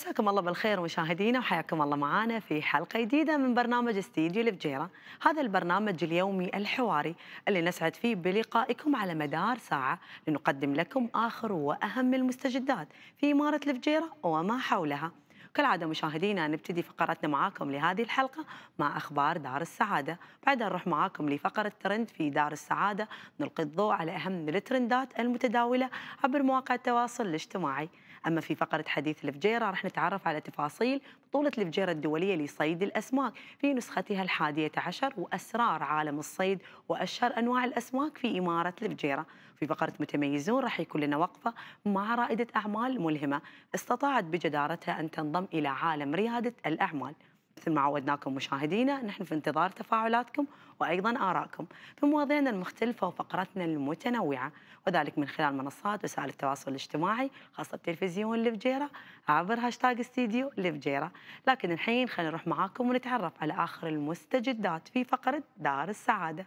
مساكم الله بالخير مشاهدينا وحياكم الله معنا في حلقه جديده من برنامج استديو الفجيره، هذا البرنامج اليومي الحواري اللي نسعد فيه بلقائكم على مدار ساعه لنقدم لكم اخر واهم المستجدات في اماره الفجيره وما حولها. كالعاده مشاهدينا نبتدي فقرتنا معاكم لهذه الحلقه مع اخبار دار السعاده، بعدها نروح معاكم لفقره ترند في دار السعاده نلقي الضوء على اهم الترندات المتداوله عبر مواقع التواصل الاجتماعي. أما في فقرة حديث الفجيرة رح نتعرف على تفاصيل بطولة الفجيرة الدولية لصيد الأسماك في نسختها الحادية عشر وأسرار عالم الصيد وأشهر أنواع الأسماك في إمارة الفجيرة في فقرة متميزون رح يكون لنا وقفة مع رائدة أعمال ملهمة استطاعت بجدارتها أن تنضم إلى عالم ريادة الأعمال مثل ما عودناكم مشاهدينا نحن في انتظار تفاعلاتكم وأيضا آراءكم في مواضيعنا المختلفة وفقراتنا المتنوعة وذلك من خلال منصات وسائل التواصل الاجتماعي خاصة تلفزيون الفجيرة عبر هاشتاج استديو الفجيرة لكن الحين خلينا نروح معاكم ونتعرف على آخر المستجدات في فقرة دار السعادة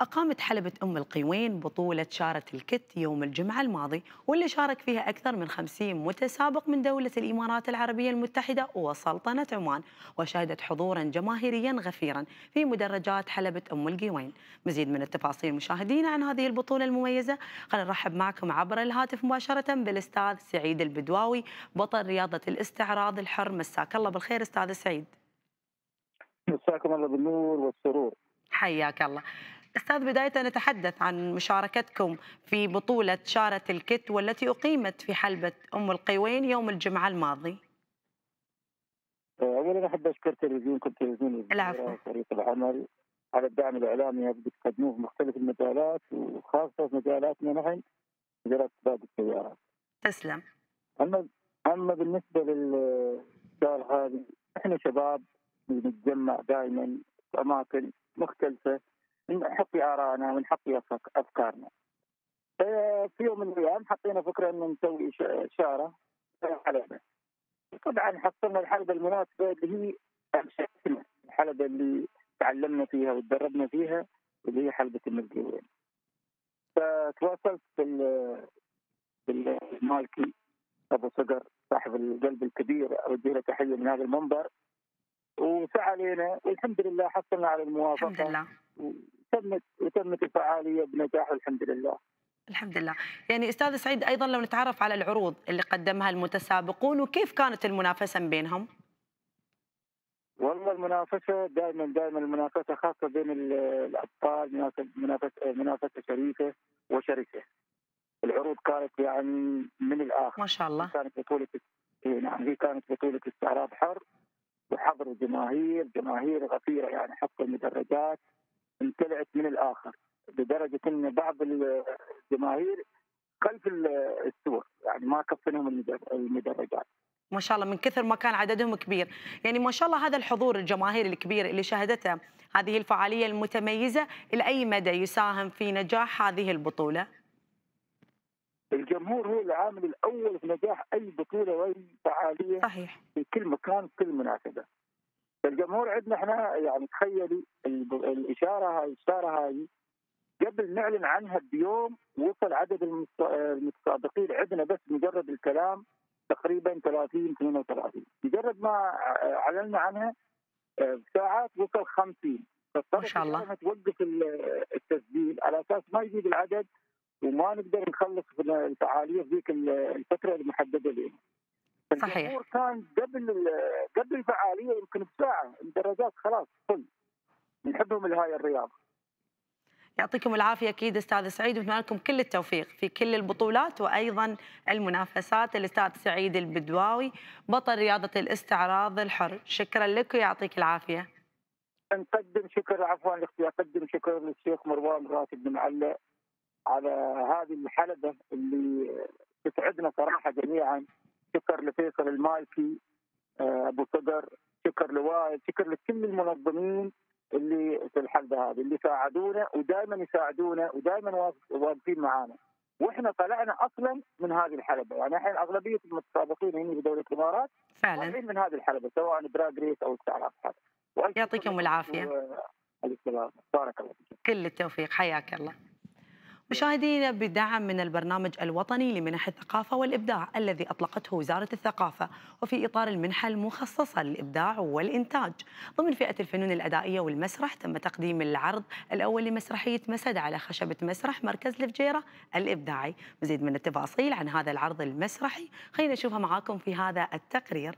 أقامت حلبة أم القيوين بطولة شارة الكت يوم الجمعة الماضي واللي شارك فيها أكثر من 50 متسابق من دولة الإمارات العربية المتحدة وسلطنة عمان وشهدت حضورا جماهيريا غفيرا في مدرجات حلبة أم القيوين مزيد من التفاصيل مشاهدينا عن هذه البطولة المميزة خلينا نرحب معكم عبر الهاتف مباشرة بالأستاذ سعيد البدواوي بطل رياضة الاستعراض الحر مساك الله بالخير أستاذ سعيد مساكم الله بالنور والسرور حياك الله أستاذ بداية نتحدث عن مشاركتكم في بطولة شارة الكت والتي أقيمت في حلبة أم القيوين يوم الجمعة الماضي أولا أحب أشكر تلفزيونكم تلفزيون العفو فريق العمل على الدعم الإعلامي اللي تقدموه في مختلف المجالات وخاصة في مجالاتنا نحن مجالات باب السيارات تسلم أما أما بالنسبة للدار هذه احنا شباب نتجمع دائما في اماكن مختلفه من حق آرائنا ونحط حق أفكارنا آه، في يوم من الأيام حطينا فكرة أن نسوي إشارة حلبة طبعا حصلنا الحلبة المناسبة اللي هي الحلبة اللي تعلمنا فيها وتدربنا فيها اللي هي حلبة المزقوين فتواصلت بالمالكي ابو صقر صاحب القلب الكبير اوجه له تحيه من هذا المنبر وسعى والحمد لله حصلنا على الموافقه الحمد لله وتمت وتمت الفعاليه بنجاح الحمد لله الحمد لله يعني استاذ سعيد ايضا لو نتعرف على العروض اللي قدمها المتسابقون وكيف كانت المنافسه بينهم والله المنافسه دائما دائما المنافسه خاصه بين الابطال منافسه منافسه شريفه وشركه العروض كانت يعني من الاخر ما شاء الله كانت بطوله نعم هي كانت بطوله استعراض حر وحضر جماهير جماهير غفيره يعني حتى المدرجات امتلأت من الاخر لدرجه ان بعض الجماهير خلف السور يعني ما كفنهم المدرجات ما شاء الله من كثر ما كان عددهم كبير يعني ما شاء الله هذا الحضور الجماهير الكبير اللي شهدته هذه الفعالية المتميزة إلى أي مدى يساهم في نجاح هذه البطولة؟ الجمهور هو العامل الاول في نجاح اي بطوله واي فعاليه صحيح في كل مكان في كل مناسبه. الجمهور عندنا احنا يعني تخيلي الاشاره هاي الاشاره هاي قبل نعلن عنها بيوم وصل عدد المتسابقين عندنا بس مجرد الكلام تقريبا 30 32 مجرد ما اعلنا عنها بساعات آه، وصل 50 ما شاء الله توقف التسجيل على اساس ما يزيد العدد وما نقدر نخلص الفعاليه في ذيك الفتره المحدده لنا. صحيح كان قبل قبل الفعاليه يمكن بساعه الدرجات خلاص فل نحبهم لهاي الرياضه. يعطيكم العافية أكيد أستاذ سعيد ونتمنى لكم كل التوفيق في كل البطولات وأيضا المنافسات الأستاذ سعيد البدواوي بطل رياضة الاستعراض الحر شكرا لك ويعطيك العافية نقدم شكر عفوا اختي اقدم شكر للشيخ مروان راشد بن علة على هذه الحلبة اللي تسعدنا صراحة جميعا شكر لفيصل المالكي آه، أبو صدر شكر لوائل شكر لكل المنظمين اللي في الحلبة هذه اللي ساعدونا ودائما يساعدونا ودائما واقفين معانا واحنا طلعنا اصلا من هذه الحلبه يعني الحين اغلبيه المتسابقين هنا في دوله الامارات فعلا من هذه الحلبه سواء دراج ريس او السعرات يعطيكم العافيه و... السلام بارك الله فيك كل التوفيق حياك الله مشاهدينا بدعم من البرنامج الوطني لمنح الثقافة والإبداع الذي أطلقته وزارة الثقافة وفي إطار المنحة المخصصة للإبداع والإنتاج ضمن فئة الفنون الأدائية والمسرح تم تقديم العرض الأول لمسرحية مسد على خشبة مسرح مركز الفجيرة الإبداعي مزيد من التفاصيل عن هذا العرض المسرحي خلينا نشوفها معاكم في هذا التقرير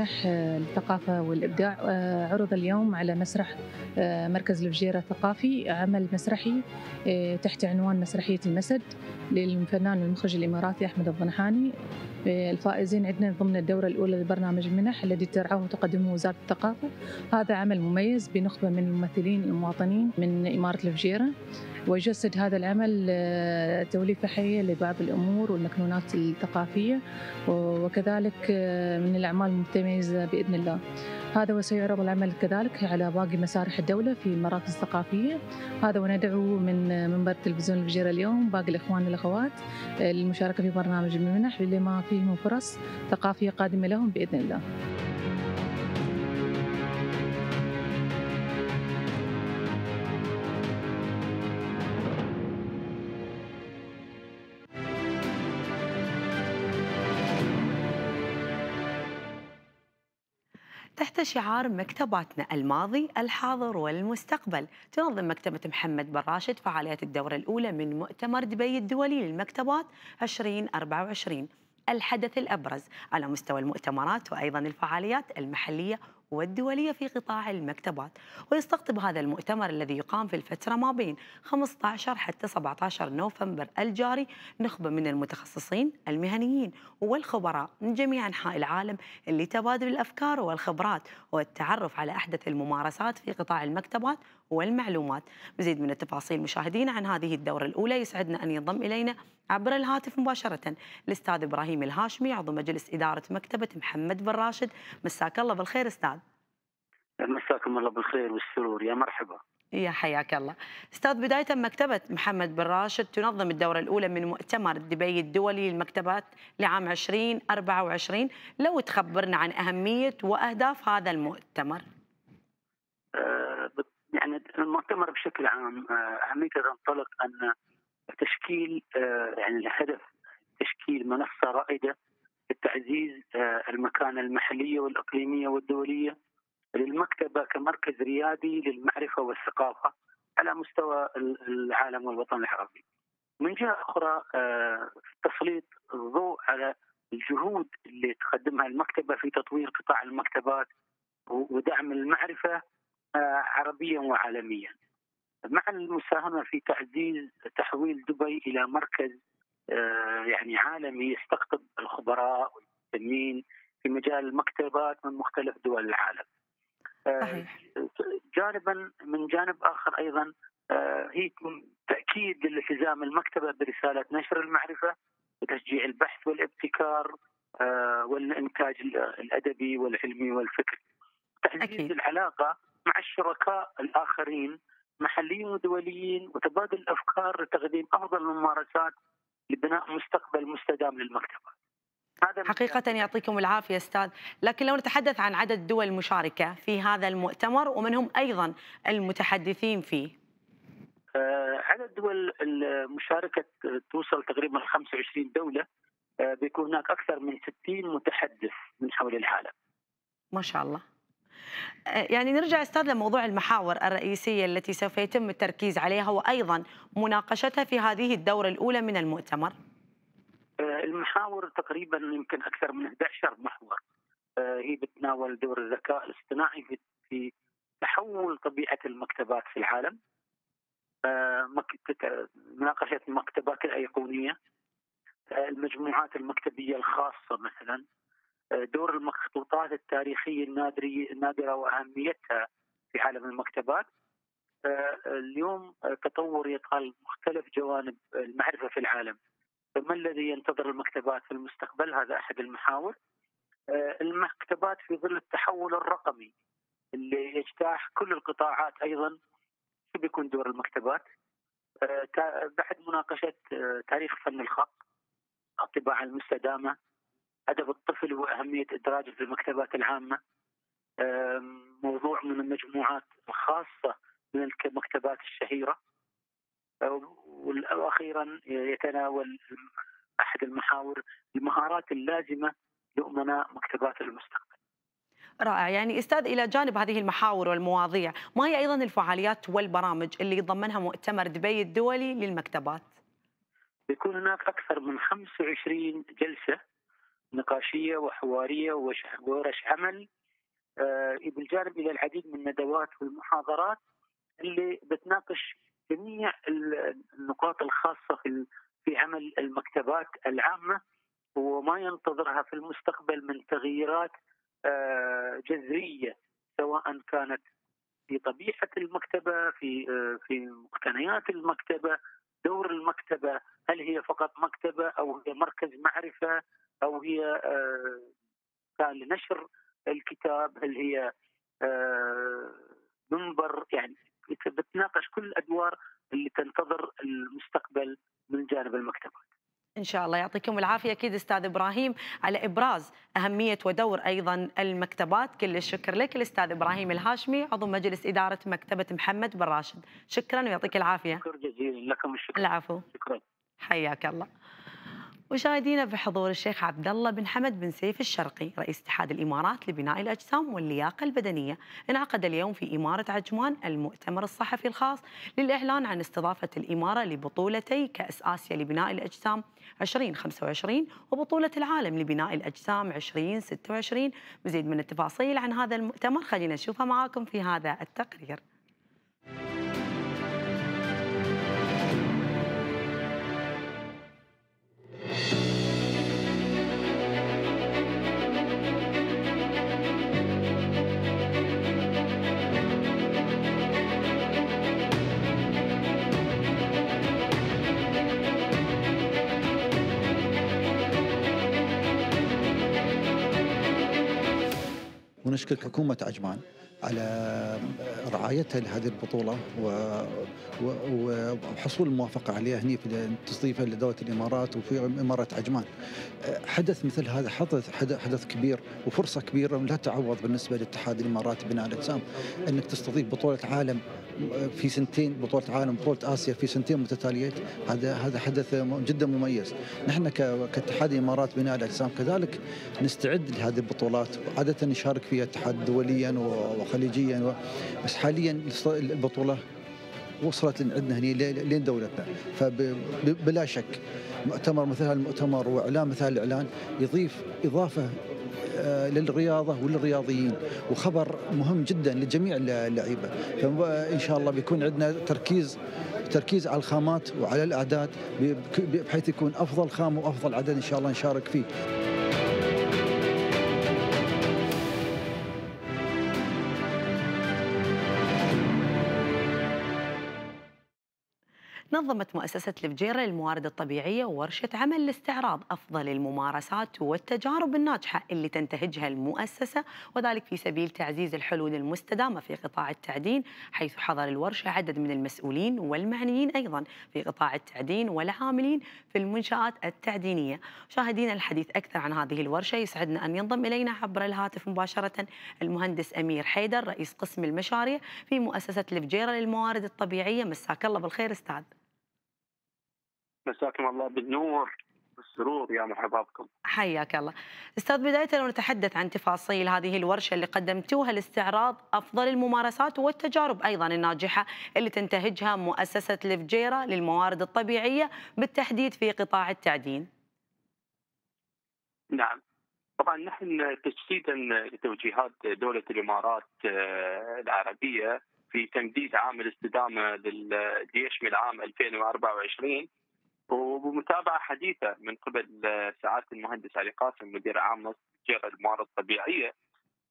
منح آه، الثقافة والإبداع آه، عرض اليوم على مسرح آه، مركز الفجيرة الثقافي عمل مسرحي تحت عنوان مسرحية المسد للفنان والمخرج الإماراتي أحمد الضنحاني الفائزين عندنا ضمن الدورة الأولى لبرنامج منح الذي ترعاه وتقدمه وزارة الثقافة هذا عمل مميز بنخبة من الممثلين المواطنين من إمارة الفجيرة ويجسد هذا العمل آه، توليفة حية لبعض الأمور والمكنونات الثقافية وكذلك آه، من الأعمال المتميزة بإذن الله هذا وسيعرض العمل كذلك على باقي مسارح الدولة في مراكز ثقافية هذا وندعو من منبر تلفزيون الفجيرة اليوم باقي الإخوان والأخوات آه، للمشاركة في برنامج المنح لما فيه من فرص ثقافية قادمة لهم بإذن الله شعار مكتباتنا الماضي الحاضر والمستقبل تنظم مكتبة محمد بن راشد فعاليات الدورة الأولى من مؤتمر دبي الدولي للمكتبات 2024 الحدث الأبرز على مستوى المؤتمرات وأيضا الفعاليات المحلية والدولية في قطاع المكتبات ويستقطب هذا المؤتمر الذي يقام في الفترة ما بين 15 حتى 17 نوفمبر الجاري نخبة من المتخصصين المهنيين والخبراء من جميع أنحاء العالم لتبادل الأفكار والخبرات والتعرف على أحدث الممارسات في قطاع المكتبات والمعلومات مزيد من التفاصيل مشاهدينا عن هذه الدورة الأولى يسعدنا أن ينضم إلينا عبر الهاتف مباشرة الأستاذ إبراهيم الهاشمي عضو مجلس إدارة مكتبة محمد بن راشد مساك الله بالخير أستاذ مساكم الله بالخير والسرور يا مرحبا يا حياك الله استاذ بدايه مكتبه محمد بن راشد تنظم الدوره الاولى من مؤتمر دبي الدولي للمكتبات لعام 2024 لو تخبرنا عن اهميه واهداف هذا المؤتمر آه، يعني المؤتمر بشكل عام آه، اهميته تنطلق ان تشكيل آه، يعني الهدف تشكيل منصه رائده لتعزيز آه، المكانه المحليه والاقليميه والدوليه للمكتبه كمركز ريادي للمعرفه والثقافه على مستوى العالم والوطن العربي. من جهه اخرى تسليط الضوء على الجهود اللي تقدمها المكتبه في تطوير قطاع المكتبات ودعم المعرفه آه، عربيا وعالميا مع المساهمة في تعزيز تحويل دبي إلى مركز آه، يعني عالمي يستقطب الخبراء والمهتمين في مجال المكتبات من مختلف دول العالم آه، جانبا من جانب آخر أيضا هي تأكيد لالتزام المكتبة برسالة نشر المعرفة وتشجيع البحث والابتكار والإنتاج الأدبي والعلمي والفكري تعزيز العلاقة مع الشركاء الاخرين محليين ودوليين وتبادل الافكار لتقديم افضل الممارسات لبناء مستقبل مستدام للمكتبه. هذا حقيقة يعطيكم العافية أستاذ لكن لو نتحدث عن عدد الدول المشاركة في هذا المؤتمر ومن هم أيضا المتحدثين فيه آه، عدد الدول المشاركة توصل تقريبا 25 دولة آه، بيكون هناك أكثر من 60 متحدث من حول العالم ما شاء الله آه، يعني نرجع استاذ لموضوع المحاور الرئيسيه التي سوف يتم التركيز عليها وايضا مناقشتها في هذه الدوره الاولى من المؤتمر. آه، المحاور تقريبا يمكن اكثر من 11 محور آه، هي بتناول دور الذكاء الاصطناعي في تحول طبيعه المكتبات في العالم مناقشه المكتبات الايقونيه المجموعات المكتبيه الخاصه مثلا دور المخطوطات التاريخيه النادريه النادره واهميتها في عالم المكتبات آه، اليوم تطور يدخل مختلف جوانب المعرفه في العالم فما الذي ينتظر المكتبات في المستقبل هذا احد المحاور آه، المكتبات في ظل التحول الرقمي اللي يجتاح كل القطاعات ايضا شو بيكون دور المكتبات آه، بعد مناقشه تاريخ فن الخط الطباعه المستدامه ادب الطفل واهميه ادراجه في المكتبات العامه موضوع من المجموعات الخاصه من المكتبات الشهيره واخيرا يتناول احد المحاور المهارات اللازمه لامناء مكتبات المستقبل. رائع يعني استاذ الى جانب هذه المحاور والمواضيع ما هي ايضا الفعاليات والبرامج اللي يتضمنها مؤتمر دبي الدولي للمكتبات؟ بيكون هناك اكثر من 25 جلسه نقاشيه وحواريه وورش عمل آه، بالجانب الى العديد من الندوات والمحاضرات اللي بتناقش جميع النقاط الخاصه في في عمل المكتبات العامه وما ينتظرها في المستقبل من تغييرات آه، جذريه سواء كانت في طبيعه المكتبه في آه، في مقتنيات المكتبه دور المكتبه هل هي فقط مكتبه او هي مركز معرفه او هي آه، كان لنشر الكتاب هل هي آه، منبر يعني بتناقش كل الادوار اللي تنتظر المستقبل من جانب المكتبات. ان شاء الله يعطيكم العافيه اكيد استاذ ابراهيم على ابراز اهميه ودور ايضا المكتبات كل الشكر لك الاستاذ ابراهيم الهاشمي عضو مجلس اداره مكتبه محمد بن راشد شكرا ويعطيك العافيه شكرا جزيلا لكم الشكر العفو شكرا حياك الله مشاهدينا بحضور الشيخ عبد الله بن حمد بن سيف الشرقي رئيس اتحاد الامارات لبناء الاجسام واللياقه البدنيه، انعقد اليوم في اماره عجمان المؤتمر الصحفي الخاص للاعلان عن استضافه الاماره لبطولتي كاس اسيا لبناء الاجسام 2025 وبطوله العالم لبناء الاجسام 2026 مزيد من التفاصيل عن هذا المؤتمر خلينا نشوفها معاكم في هذا التقرير. تشكيل حكومة عجمان على رعايتها لهذه البطولة وحصول الموافقة عليها هنا في تصديفها لدولة الإمارات وفي إمارة عجمان حدث مثل هذا حدث حدث كبير وفرصة كبيرة لا تعوض بالنسبة لاتحاد الإمارات بناء الأجسام أنك تستضيف بطولة عالم في سنتين بطولة عالم بطولة آسيا في سنتين متتاليات هذا هذا حدث جدا مميز نحن كاتحاد الإمارات بناء الأجسام كذلك نستعد لهذه البطولات عادة نشارك فيها اتحاد دوليا و وخليجيا بس حاليا البطوله وصلت عندنا هنا لين دولتنا فبلا شك مؤتمر مثل هذا المؤتمر واعلان مثل هذا الاعلان يضيف اضافه آه، للرياضه وللرياضيين وخبر مهم جدا لجميع اللعيبه فان شاء الله بيكون عندنا تركيز تركيز على الخامات وعلى الاعداد بحيث يكون افضل خام وافضل عدد ان شاء الله نشارك فيه نظمت مؤسسة الفجيرة للموارد الطبيعية ورشة عمل لاستعراض أفضل الممارسات والتجارب الناجحة اللي تنتهجها المؤسسة وذلك في سبيل تعزيز الحلول المستدامة في قطاع التعدين حيث حضر الورشة عدد من المسؤولين والمعنيين أيضا في قطاع التعدين والعاملين في المنشآت التعدينية شاهدين الحديث أكثر عن هذه الورشة يسعدنا أن ينضم إلينا عبر الهاتف مباشرة المهندس أمير حيدر رئيس قسم المشاريع في مؤسسة الفجيرة للموارد الطبيعية مساك الله بالخير استاذ مساكم الله بالنور والسرور يا بكم حياك الله استاذ بدايه نتحدث عن تفاصيل هذه الورشه اللي قدمتوها لاستعراض افضل الممارسات والتجارب ايضا الناجحه اللي تنتهجها مؤسسه لفجيره للموارد الطبيعيه بالتحديد في قطاع التعدين نعم طبعا نحن تجسيدا لتوجيهات دوله الامارات آه، العربيه في تمديد عام الاستدامه من عام 2024 وبمتابعه حديثه من قبل آه، سعاده المهندس علي قاسم مدير عام متجر الموارد الطبيعيه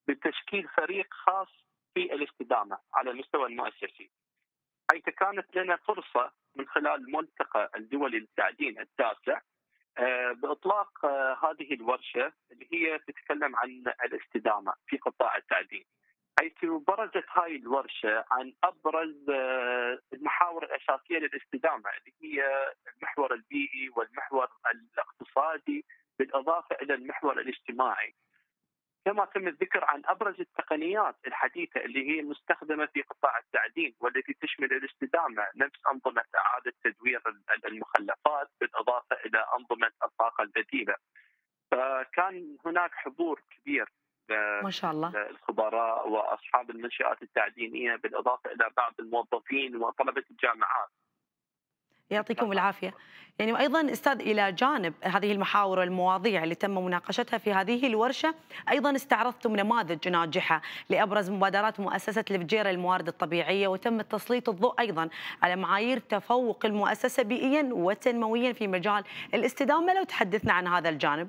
بتشكيل فريق خاص في الاستدامه على المستوى المؤسسي. حيث كانت لنا فرصه من خلال الملتقى الدولي للتعدين التاسع آه، باطلاق آه، هذه الورشه اللي هي تتكلم عن الاستدامه في قطاع التعدين. حيث برزت هاي الورشه عن ابرز المحاولات الاساسيه للاستدامه اللي هي المحور البيئي والمحور الاقتصادي بالاضافه الى المحور الاجتماعي. كما تم الذكر عن ابرز التقنيات الحديثه اللي هي مستخدمه في قطاع التعدين والتي تشمل الاستدامه نفس انظمه اعاده تدوير المخلفات بالاضافه الى انظمه الطاقه البديله. فكان هناك حضور كبير آه، ما شاء الله آه، الخبراء واصحاب المنشات التعدينيه بالاضافه الى بعض الموظفين وطلبه الجامعات يعطيكم العافية يعني وأيضا أستاذ إلى جانب هذه المحاور والمواضيع اللي تم مناقشتها في هذه الورشة أيضا استعرضتم نماذج ناجحة لأبرز مبادرات مؤسسة الفجيرة للموارد الطبيعية وتم تسليط الضوء أيضا على معايير تفوق المؤسسة بيئيا وتنمويا في مجال الاستدامة لو تحدثنا عن هذا الجانب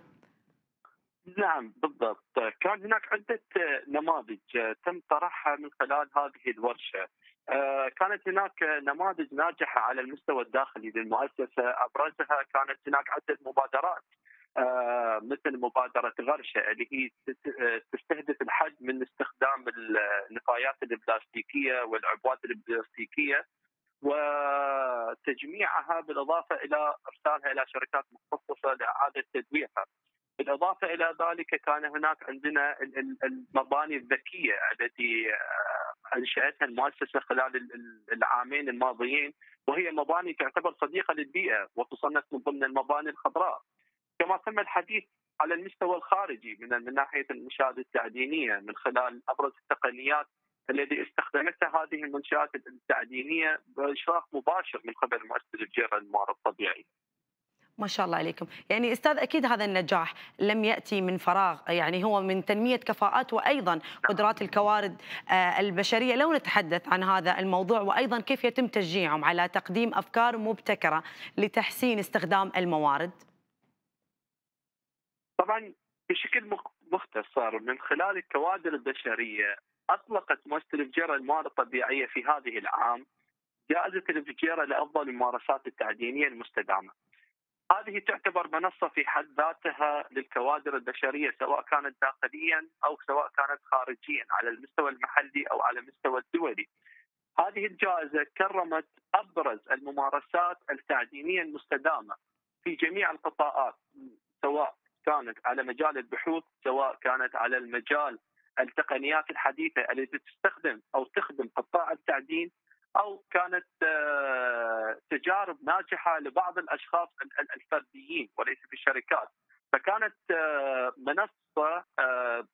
نعم بالضبط كان هناك عدة آه، نماذج آه، تم طرحها من خلال هذه الورشة آه، كانت هناك نماذج ناجحة على المستوى الداخلي للمؤسسة أبرزها كانت هناك عدة مبادرات مثل مبادرة غرشة اللي هي تستهدف الحد من استخدام النفايات البلاستيكية والعبوات البلاستيكية وتجميعها بالإضافة إلى إرسالها إلى شركات مختصة لإعادة تدويرها بالإضافة إلى ذلك كان هناك عندنا المباني الذكية التي آه، أنشأتها المؤسسة خلال العامين الماضيين وهي مباني تعتبر صديقة للبيئة وتصنف من ضمن المباني الخضراء كما تم الحديث على المستوى الخارجي من من ناحيه المنشات التعدينيه من خلال ابرز التقنيات الذي استخدمتها هذه المنشات التعدينيه باشراف مباشر من قبل مؤسسه الجيران الموارد الطبيعيه. ما شاء الله عليكم يعني أستاذ أكيد هذا النجاح لم يأتي من فراغ يعني هو من تنمية كفاءات وأيضا قدرات الكوارد آه، البشرية لو نتحدث عن هذا الموضوع وأيضا كيف يتم تشجيعهم على تقديم أفكار مبتكرة لتحسين استخدام الموارد طبعا بشكل مختصر من خلال الكوادر البشرية أطلقت مؤسسة الفجيرة الموارد الطبيعية في هذه العام جائزة الفجيرة لأفضل الممارسات التعدينية المستدامة هذه تعتبر منصه في حد ذاتها للكوادر البشريه سواء كانت داخليا او سواء كانت خارجيا على المستوى المحلي او على المستوى الدولي. هذه الجائزه كرمت ابرز الممارسات التعليميه المستدامه في جميع القطاعات سواء كانت على مجال البحوث سواء كانت على المجال التقنيات الحديثه التي تستخدم او تخدم قطاع التعدين او كانت آه، تجارب ناجحه لبعض الاشخاص الفرديين وليس في الشركات فكانت آه، منصه آه،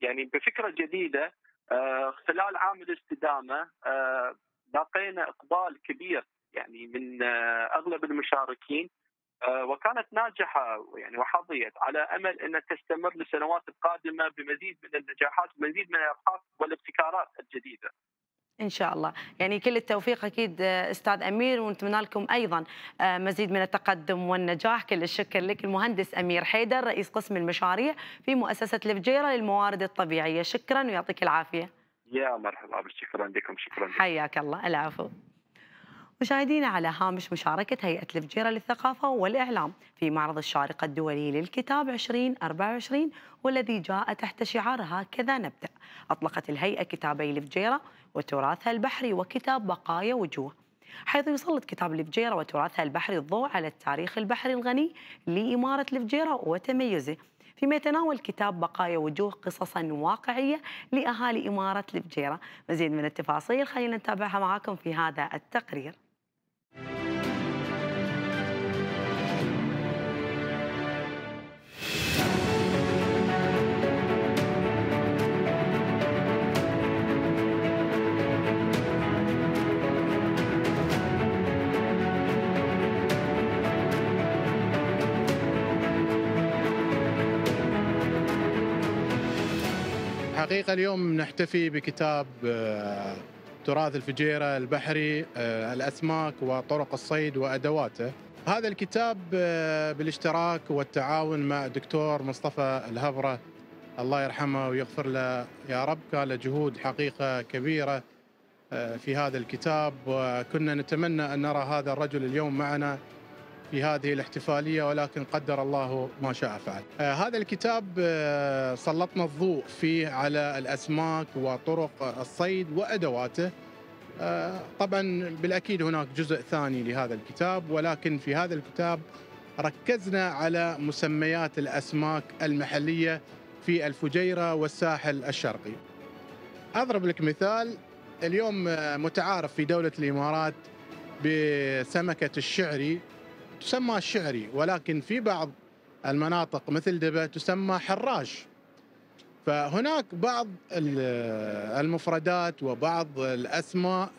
يعني بفكره جديده خلال عام الاستدامه لاقينا اقبال كبير يعني من اغلب المشاركين وكانت ناجحه يعني وحظيت على امل ان تستمر للسنوات القادمه بمزيد من النجاحات ومزيد من الابحاث والابتكارات الجديده. ان شاء الله يعني كل التوفيق اكيد آه، استاذ امير ونتمنى لكم ايضا آه، مزيد من التقدم والنجاح كل الشكر لك المهندس امير حيدر رئيس قسم المشاريع في مؤسسه الفجيره للموارد الطبيعيه شكرا ويعطيك العافيه يا مرحبا شكرا لكم شكرا حياك الله العفو مشاهدينا على هامش مشاركة هيئة الفجيرة للثقافة والإعلام في معرض الشارقة الدولي للكتاب 2024 والذي جاء تحت شعار هكذا نبدأ أطلقت الهيئة كتابي الفجيرة وتراثها البحري وكتاب بقايا وجوه حيث يسلط كتاب الفجيرة وتراثها البحري الضوء على التاريخ البحري الغني لإمارة الفجيرة وتميزه فيما يتناول كتاب بقايا وجوه قصصا واقعية لأهالي إمارة الفجيرة مزيد من التفاصيل خلينا نتابعها معاكم في هذا التقرير الحقيقه اليوم نحتفي بكتاب آه، تراث الفجيره البحري آه، الاسماك وطرق الصيد وادواته. هذا الكتاب آه، بالاشتراك والتعاون مع الدكتور مصطفى الهبره الله يرحمه ويغفر له يا رب كان له جهود حقيقه كبيره في هذا الكتاب وكنا نتمنى ان نرى هذا الرجل اليوم معنا في هذه الاحتفاليه ولكن قدر الله ما شاء فعل. آه، هذا الكتاب آه، سلطنا الضوء فيه على الاسماك وطرق الصيد وادواته. آه، طبعا بالاكيد هناك جزء ثاني لهذا الكتاب ولكن في هذا الكتاب ركزنا على مسميات الاسماك المحليه في الفجيره والساحل الشرقي. اضرب لك مثال اليوم متعارف في دوله الامارات بسمكه الشعري تسمى الشعري ولكن في بعض المناطق مثل دبا تسمى حراش فهناك بعض المفردات وبعض الأسماء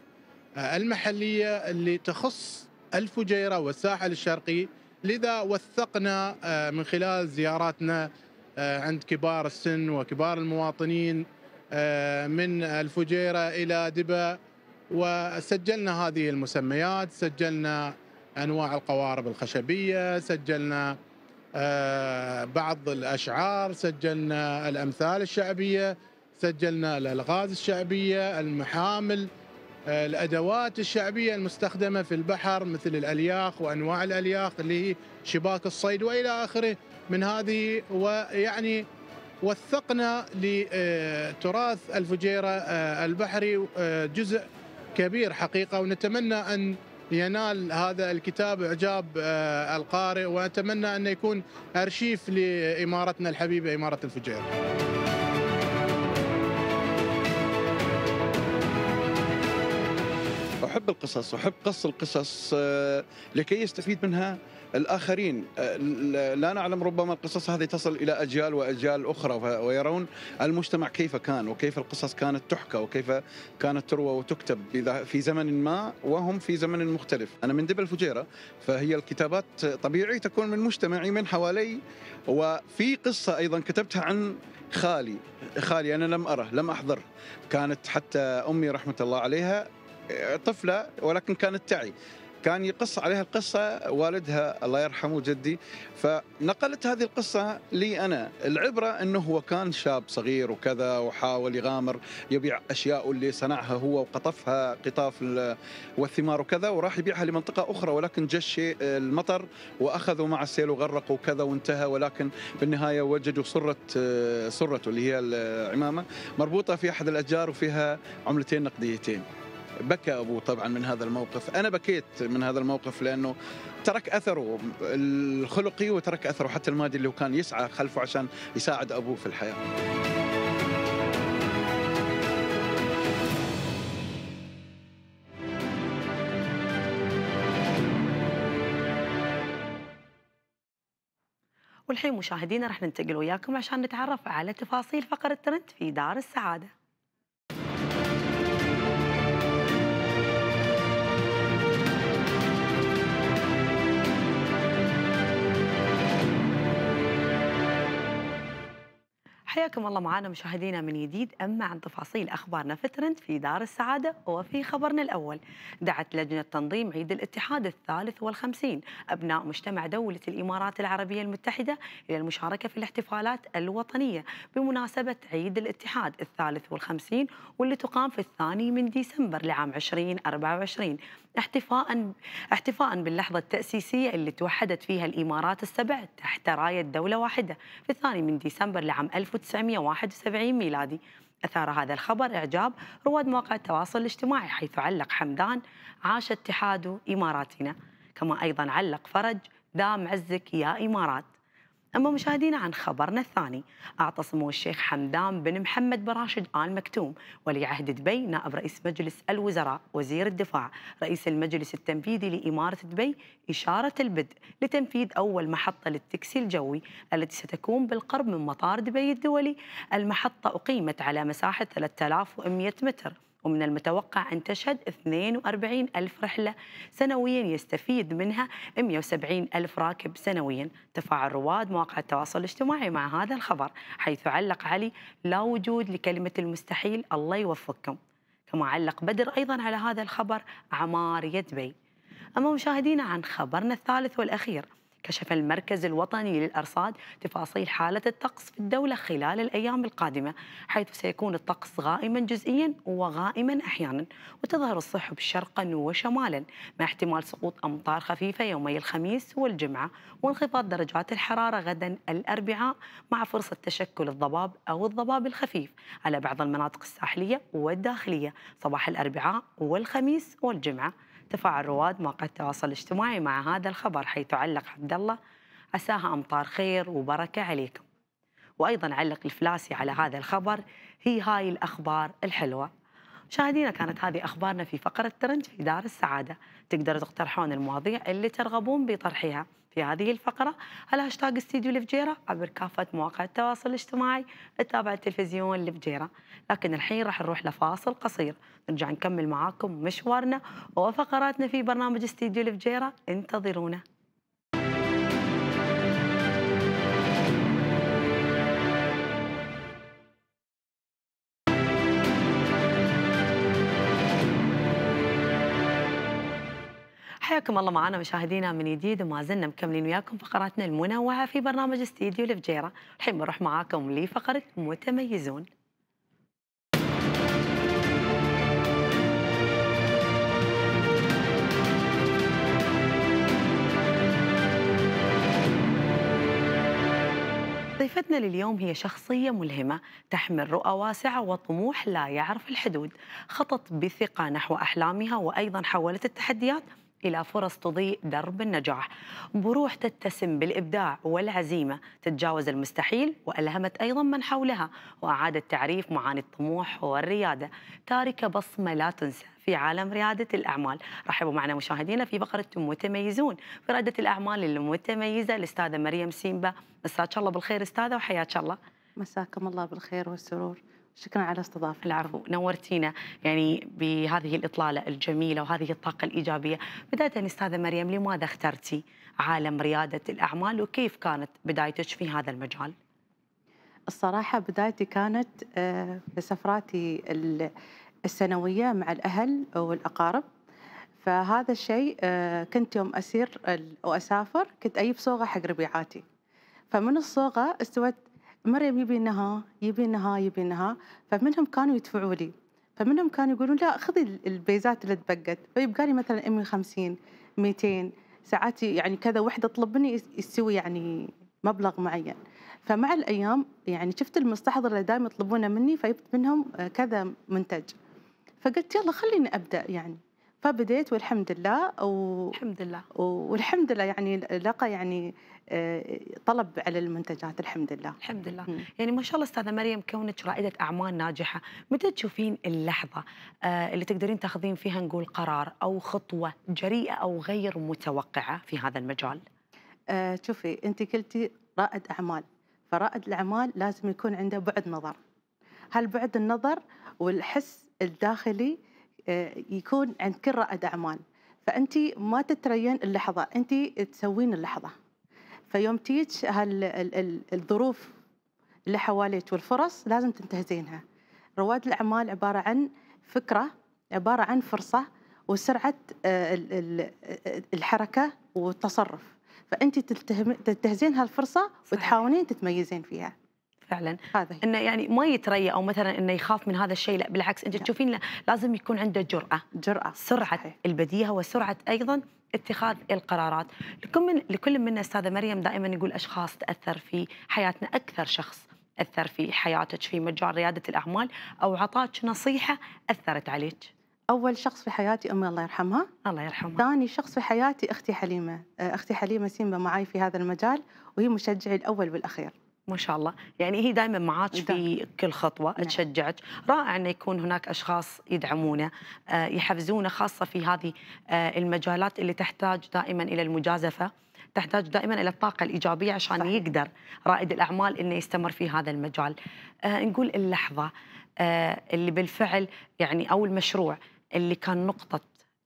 المحلية اللي تخص الفجيرة والساحل الشرقي لذا وثقنا آه، من خلال زياراتنا آه، عند كبار السن وكبار المواطنين آه، من الفجيرة إلى دبا وسجلنا هذه المسميات سجلنا انواع القوارب الخشبيه سجلنا آه، بعض الاشعار سجلنا الامثال الشعبيه سجلنا الالغاز الشعبيه المحامل آه، الادوات الشعبيه المستخدمه في البحر مثل الالياخ وانواع الالياخ اللي هي شباك الصيد والى اخره من هذه ويعني وثقنا لتراث آه، الفجيره البحري جزء كبير حقيقه ونتمنى ان ينال هذا الكتاب اعجاب آه، القارئ واتمنى ان يكون ارشيف لامارتنا الحبيبه اماره الفجيره. احب القصص احب قص القصص آه، لكي يستفيد منها الآخرين أه، لا نعلم ربما القصص هذه تصل إلى أجيال وأجيال أخرى ويرون المجتمع كيف كان وكيف القصص كانت تحكى وكيف كانت تروى وتكتب في زمن ما وهم في زمن مختلف أنا من دبل فجيرة فهي الكتابات طبيعي تكون من مجتمعي من حوالي وفي قصة أيضا كتبتها عن خالي خالي أنا لم أره لم أحضر كانت حتى أمي رحمة الله عليها طفلة ولكن كانت تعي كان يقص عليها القصة والدها الله يرحمه جدي فنقلت هذه القصة لي أنا العبرة أنه هو كان شاب صغير وكذا وحاول يغامر يبيع أشياء اللي صنعها هو وقطفها قطاف والثمار وكذا وراح يبيعها لمنطقة أخرى ولكن جش المطر وأخذوا مع السيل وغرقوا وكذا وانتهى ولكن في النهاية وجدوا صرة صرته اللي هي العمامة مربوطة في أحد الأشجار وفيها عملتين نقديتين بكى أبوه طبعا من هذا الموقف أنا بكيت من هذا الموقف لأنه ترك أثره الخلقي وترك أثره حتى المادي اللي هو كان يسعى خلفه عشان يساعد أبوه في الحياة والحين مشاهدينا رح ننتقل وياكم عشان نتعرف على تفاصيل فقرة ترند في دار السعادة حياكم الله معنا مشاهدينا من جديد أما عن تفاصيل أخبارنا في ترند في دار السعادة وفي خبرنا الأول دعت لجنة تنظيم عيد الاتحاد الثالث والخمسين أبناء مجتمع دولة الإمارات العربية المتحدة إلى المشاركة في الاحتفالات الوطنية بمناسبة عيد الاتحاد الثالث والخمسين واللي تقام في الثاني من ديسمبر لعام 2024 احتفاء احتفاء باللحظة التأسيسية اللي توحدت فيها الإمارات السبع تحت راية دولة واحدة في الثاني من ديسمبر لعام 1971 ميلادي أثار هذا الخبر إعجاب رواد مواقع التواصل الاجتماعي حيث علق حمدان عاش اتحاد إماراتنا كما أيضا علق فرج دام عزك يا إمارات أما مشاهدينا عن خبرنا الثاني أعطى سمو الشيخ حمدان بن محمد بن راشد آل مكتوم ولي عهد دبي نائب رئيس مجلس الوزراء وزير الدفاع رئيس المجلس التنفيذي لإمارة دبي إشارة البدء لتنفيذ أول محطة للتكسي الجوي التي ستكون بالقرب من مطار دبي الدولي المحطة أقيمت على مساحة 3100 متر ومن المتوقع أن تشهد 42 ألف رحلة سنويا يستفيد منها 170 ألف راكب سنويا تفاعل رواد مواقع التواصل الاجتماعي مع هذا الخبر حيث علق علي لا وجود لكلمة المستحيل الله يوفقكم كما علق بدر أيضا على هذا الخبر عمار يدبي أما مشاهدينا عن خبرنا الثالث والأخير كشف المركز الوطني للأرصاد تفاصيل حالة الطقس في الدولة خلال الأيام القادمة حيث سيكون الطقس غائما جزئيا وغائما أحيانا وتظهر الصحب شرقا وشمالا مع احتمال سقوط أمطار خفيفة يومي الخميس والجمعة وانخفاض درجات الحرارة غدا الأربعاء مع فرصة تشكل الضباب أو الضباب الخفيف على بعض المناطق الساحلية والداخلية صباح الأربعاء والخميس والجمعة تفاعل رواد مواقع التواصل الاجتماعي مع هذا الخبر حيث علق عبد الله عساها أمطار خير وبركة عليكم وأيضا علق الفلاسي على هذا الخبر هي هاي الأخبار الحلوة مشاهدينا كانت هذه أخبارنا في فقرة ترند في دار السعادة تقدروا تقترحون المواضيع اللي ترغبون بطرحها في هذه الفقرة على هاشتاغ استديو الفجيرة عبر كافة مواقع التواصل الاجتماعي تتابع التلفزيون الفجيرة لكن الحين راح نروح لفاصل قصير نرجع نكمل معاكم مشوارنا وفقراتنا في برنامج استديو الفجيرة انتظرونا حياكم الله معنا مشاهدينا من جديد وما زلنا مكملين وياكم فقراتنا المنوعة في برنامج استديو الفجيرة الحين بنروح معاكم لفقرة متميزون ضيفتنا لليوم هي شخصية ملهمة تحمل رؤى واسعة وطموح لا يعرف الحدود خطط بثقة نحو أحلامها وأيضا حولت التحديات إلى فرص تضيء درب النجاح بروح تتسم بالإبداع والعزيمة تتجاوز المستحيل وألهمت أيضا من حولها وأعادت تعريف معاني الطموح والريادة تاركة بصمة لا تنسى في عالم ريادة الأعمال رحبوا معنا مشاهدينا في بقرة متميزون في ريادة الأعمال المتميزة الأستاذة مريم سيمبا مساك الله بالخير أستاذة وحياك الله مساكم الله بالخير والسرور شكرا على استضافتك العفو نورتينا يعني بهذه الإطلالة الجميلة وهذه الطاقة الإيجابية بداية أستاذة مريم لماذا اخترتي عالم ريادة الأعمال وكيف كانت بدايتك في هذا المجال؟ الصراحة بدايتي كانت آه، بسفراتي السنوية مع الأهل والأقارب فهذا الشيء آه، كنت يوم أسير وأسافر كنت أجيب صوغة حق ربيعاتي فمن الصوغة استوت مريم يبي انها يبي انها يبي انها فمنهم كانوا يدفعوا لي فمنهم كانوا يقولون لا خذي البيزات اللي تبقت فيبقى لي مثلا 150 200 ساعات يعني كذا وحده طلب مني يسوي يعني مبلغ معين فمع الايام يعني شفت المستحضر اللي دائما يطلبونه مني فجبت منهم آه، كذا منتج فقلت يلا خليني ابدا يعني فبديت والحمد لله و... الحمد لله والحمد لله يعني لقى يعني آه، طلب على المنتجات الحمد لله الحمد لله م. يعني ما شاء الله استاذه مريم كونك رائده اعمال ناجحه متى تشوفين اللحظه آه، اللي تقدرين تاخذين فيها نقول قرار او خطوه جريئه او غير متوقعه في هذا المجال أه شوفي انت قلتي رائد اعمال فرائد الاعمال لازم يكون عنده بعد نظر هل بعد النظر والحس الداخلي آه، يكون عند كل رائد اعمال فانت ما تترين اللحظه انت تسوين اللحظه فيوم تيج الظروف اللي حواليك والفرص لازم تنتهزينها رواد الاعمال عباره عن فكره عباره عن فرصه وسرعه آه، الحركه والتصرف فانت تنتهزين هالفرصه وتحاولين تتميزين فيها فعلا هذا انه يعني ما يتريى او مثلا انه يخاف من هذا الشيء لا بالعكس انت تشوفين لازم يكون عنده جراه جراه سرعه صحيح. البديهه وسرعه ايضا اتخاذ القرارات لكل من لكل منا استاذه مريم دائما يقول اشخاص تاثر في حياتنا اكثر شخص اثر في حياتك في مجال رياده الاعمال او عطاك نصيحه اثرت عليك اول شخص في حياتي امي الله يرحمها الله يرحمها ثاني شخص في حياتي اختي حليمه اختي حليمه سيمبا معي في هذا المجال وهي مشجعي الاول والاخير ما شاء الله يعني هي دائما معاك في كل خطوه نعم. تشجعك رائع انه يكون هناك اشخاص يدعمونه آه، يحفزونه خاصه في هذه آه، المجالات اللي تحتاج دائما الى المجازفه تحتاج دائما الى الطاقه الايجابيه عشان صحيح. يقدر رائد الاعمال انه يستمر في هذا المجال آه، نقول اللحظه اللي بالفعل يعني او المشروع اللي كان نقطه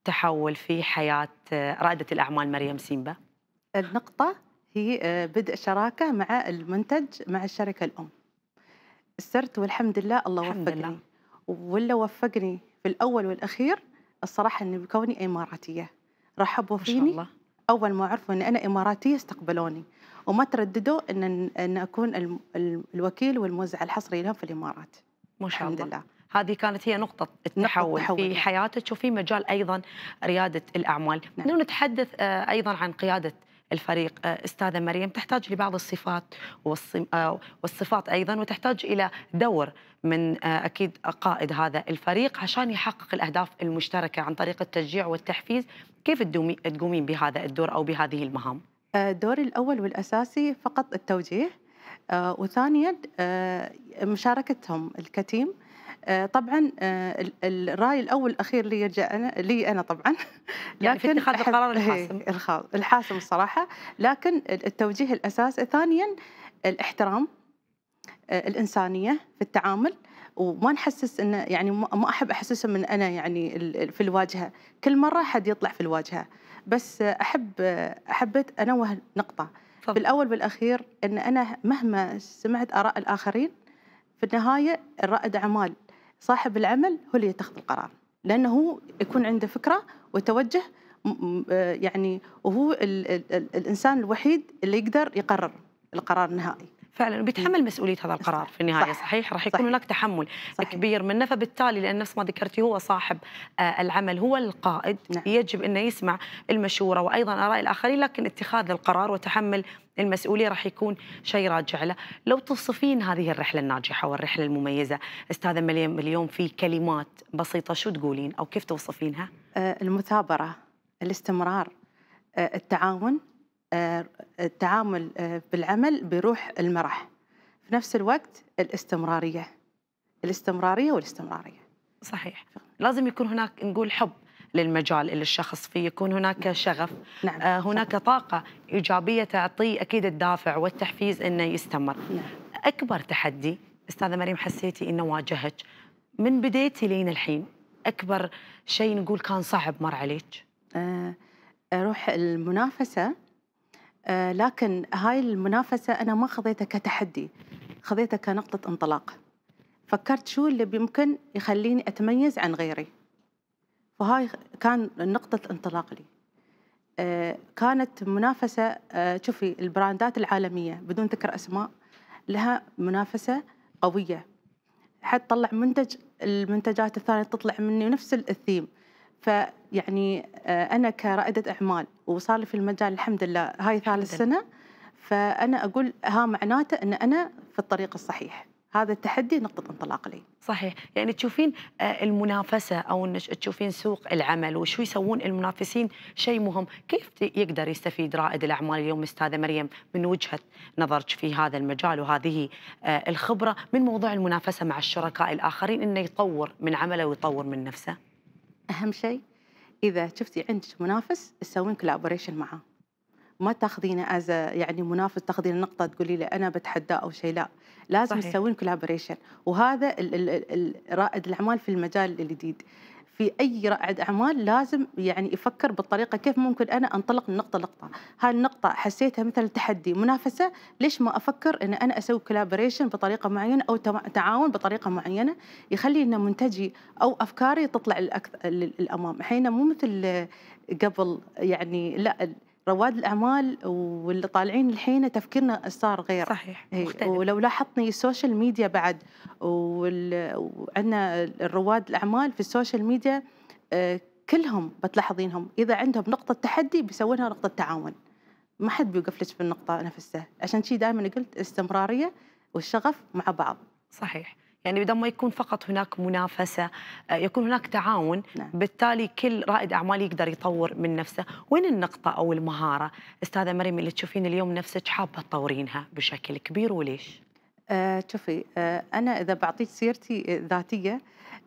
تحول في حياه رائده الاعمال مريم سيمبا النقطه هي آه، بدء شراكة مع المنتج مع الشركة الأم سرت والحمد لله الله الحمد وفقني لله. ولا وفقني في الأول والأخير الصراحة أني بكوني إماراتية رحبوا فيني الله. أول ما عرفوا أني أنا إماراتية استقبلوني وما ترددوا أن, أن أكون الوكيل والموزع الحصري لهم في الإمارات ما شاء الحمد الله. لله. هذه كانت هي نقطة التحول نقطة في حياتك وفي مجال أيضا ريادة الأعمال نعم. نتحدث آه، أيضا عن قيادة الفريق آه، استاذه مريم تحتاج لبعض الصفات آه، والصفات ايضا وتحتاج الى دور من آه، اكيد قائد هذا الفريق عشان يحقق الاهداف المشتركه عن طريق التشجيع والتحفيز كيف تقومين بهذا الدور او بهذه المهام دوري الاول والاساسي فقط التوجيه وثانيا مشاركتهم الكتيم آه، طبعا آه، الراي الاول الاخير لي يرجع انا لي انا طبعا يعني لكن اتخاذ القرار إيه، الحاسم الحاسم الصراحه لكن التوجيه الاساسي ثانيا الاحترام آه، الانسانيه في التعامل وما نحسس انه يعني ما احب احسسهم ان انا يعني في الواجهه كل مره حد يطلع في الواجهه بس احب احبت انوه نقطه في الاول والاخير ان انا مهما سمعت اراء الاخرين في النهايه الرائد اعمال صاحب العمل هو اللي يتخذ القرار لأنه يكون عنده فكرة وتوجه آه، يعني وهو الـ الـ الـ الإنسان الوحيد اللي يقدر يقرر القرار النهائي فعلا بيتحمل مسؤوليه هذا القرار في النهايه صح. صحيح راح يكون هناك تحمل صحيح. كبير منه فبالتالي لان نفس ما ذكرتي هو صاحب آه، العمل هو القائد نعم. يجب انه يسمع المشوره وايضا اراء الاخرين لكن اتخاذ القرار وتحمل المسؤوليه راح يكون شيء راجع له لو توصفين هذه الرحله الناجحه والرحله المميزه استاذه مليم اليوم في كلمات بسيطه شو تقولين او كيف توصفينها أه، المثابره الاستمرار أه، التعاون أه، التعامل بالعمل بروح المرح في نفس الوقت الاستمراريه الاستمراريه والاستمراريه صحيح لازم يكون هناك نقول حب للمجال اللي الشخص فيه يكون هناك شغف نعم. آه هناك طاقة إيجابية تعطيه أكيد الدافع والتحفيز أنه يستمر نعم. أكبر تحدي أستاذة مريم حسيتي أنه واجهك من بديتي لين الحين أكبر شيء نقول كان صعب مر عليك آه، روح المنافسة آه، لكن هاي المنافسة أنا ما خذيتها كتحدي خذيتها كنقطة انطلاق فكرت شو اللي يمكن يخليني أتميز عن غيري وهاي كان نقطة انطلاق لي آه، كانت منافسة آه، شوفي البراندات العالمية بدون ذكر أسماء لها منافسة قوية حتى طلع منتج المنتجات الثانية تطلع مني نفس الثيم فيعني آه، أنا كرائدة أعمال وصار لي في المجال الحمد لله هاي ثالث سنة فأنا أقول ها معناته أن أنا في الطريق الصحيح هذا التحدي نقطة انطلاق لي صحيح يعني تشوفين آه، المنافسة أو أنك تشوفين سوق العمل وشو يسوون المنافسين شيء مهم كيف يقدر يستفيد رائد الأعمال اليوم أستاذة مريم من وجهة نظرك في هذا المجال وهذه آه، الخبرة من موضوع المنافسة مع الشركاء الآخرين أنه يطور من عمله ويطور من نفسه أهم شيء إذا شفتي عندك منافس تسوين كولابوريشن معه ما تاخذينه از يعني منافس تاخذين نقطه تقولي له انا بتحداه او شيء لا لازم تسوين كولابوريشن وهذا رائد الاعمال في المجال الجديد في اي رائد اعمال لازم يعني يفكر بالطريقه كيف ممكن انا انطلق من نقطه لقطه، هاي النقطه حسيتها مثل تحدي منافسه، ليش ما افكر ان انا اسوي كولابوريشن بطريقه معينه او تعاون بطريقه معينه يخلي ان منتجي او افكاري تطلع للامام، الحين مو مثل قبل يعني لا رواد الاعمال واللي طالعين الحين تفكيرنا صار غير صحيح إيه، مختلف. ولو لاحظتني السوشيال ميديا بعد وعندنا رواد الاعمال في السوشيال آه، ميديا كلهم بتلاحظينهم اذا عندهم نقطه تحدي بيسوونها نقطه تعاون ما حد بيوقف لك في النقطه نفسها عشان شي دائما قلت استمراريه والشغف مع بعض صحيح يعني بدل ما يكون فقط هناك منافسة آه، يكون هناك تعاون نعم. بالتالي كل رائد أعمال يقدر يطور من نفسه وين النقطة أو المهارة أستاذة مريم اللي تشوفين اليوم نفسك حابة تطورينها بشكل كبير وليش؟ آه، شوفي آه، انا اذا بعطيك سيرتي ذاتيه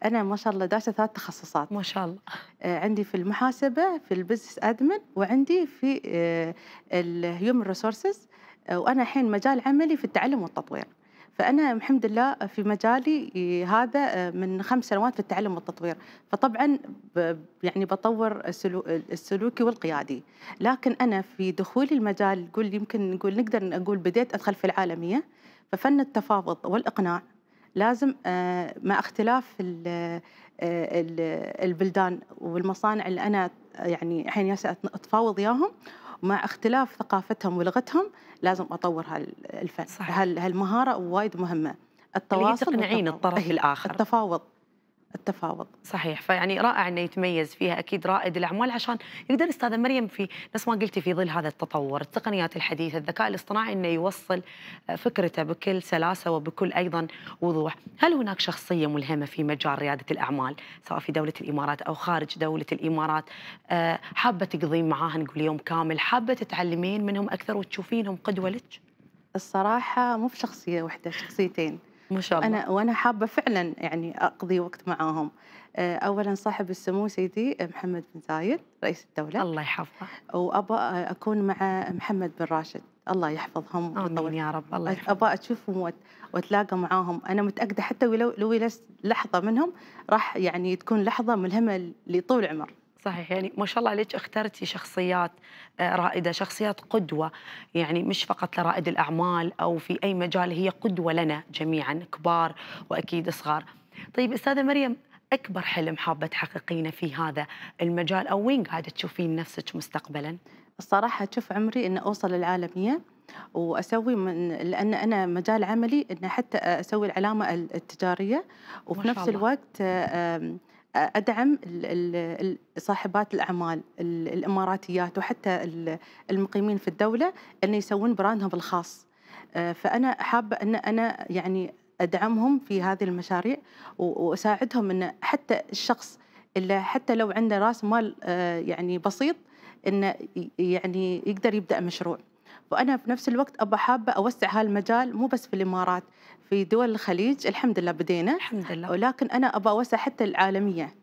انا ما شاء الله داشة ثلاث تخصصات ما شاء الله آه، عندي في المحاسبه في البزنس ادمن وعندي في آه، الهيومن ريسورسز وانا الحين مجال عملي في التعلم والتطوير فأنا الحمد لله في مجالي هذا آه، من خمس سنوات في التعلم والتطوير فطبعا يعني بطور السلوكي والقيادي لكن أنا في دخولي المجال قول يمكن نقول نقدر نقول بديت أدخل في العالمية ففن التفاوض والإقناع لازم آه، مع اختلاف آه، البلدان والمصانع اللي أنا يعني الحين أتفاوض وياهم مع اختلاف ثقافتهم ولغتهم لازم اطور هالفن هالمهاره وايد مهمه يعني التواصل تقنعين الطرف إيه، الاخر التفاوض التفاوض صحيح فيعني رائع انه يتميز فيها اكيد رائد الاعمال عشان يقدر استاذه مريم في نفس ما قلتي في ظل هذا التطور التقنيات الحديثه الذكاء الاصطناعي انه يوصل آه، فكرته بكل سلاسه وبكل ايضا وضوح هل هناك شخصيه ملهمه في مجال رياده الاعمال سواء في دوله الامارات او خارج دوله الامارات آه، حابه تقضين معاها نقول يوم كامل حابه تتعلمين منهم اكثر وتشوفينهم قدوه لك الصراحه مو بشخصيه واحده شخصيتين ما شاء الله انا وانا حابه فعلا يعني اقضي وقت معاهم آه، اولا صاحب السمو سيدي محمد بن زايد رئيس الدوله الله يحفظه وابى اكون مع محمد بن راشد الله يحفظهم امين يا رب الله يحفظهم. ابى اشوفهم واتلاقى معاهم انا متاكده حتى ولو لو لست لحظه منهم راح يعني تكون لحظه ملهمه لطول عمر صحيح يعني ما شاء الله عليك اخترتي شخصيات آه، رائده شخصيات قدوه يعني مش فقط لرائد الاعمال او في اي مجال هي قدوه لنا جميعا كبار واكيد صغار طيب استاذه مريم اكبر حلم حابه تحققينه في هذا المجال او وين قاعده تشوفين نفسك مستقبلا الصراحه تشوف عمري ان اوصل العالميه واسوي من لان انا مجال عملي ان حتى اسوي العلامه التجاريه وفي نفس الوقت ادعم صاحبات الاعمال الاماراتيات وحتى المقيمين في الدوله ان يسوون براندهم الخاص آه، فانا حابه ان انا يعني ادعمهم في هذه المشاريع واساعدهم ان حتى الشخص اللي حتى لو عنده راس مال آه، يعني بسيط انه يعني يقدر يبدا مشروع. وانا في نفس الوقت ابى حابه اوسع هالمجال مو بس في الامارات في دول الخليج الحمد لله بدينا الحمد لله ولكن انا ابى اوسع حتى العالميه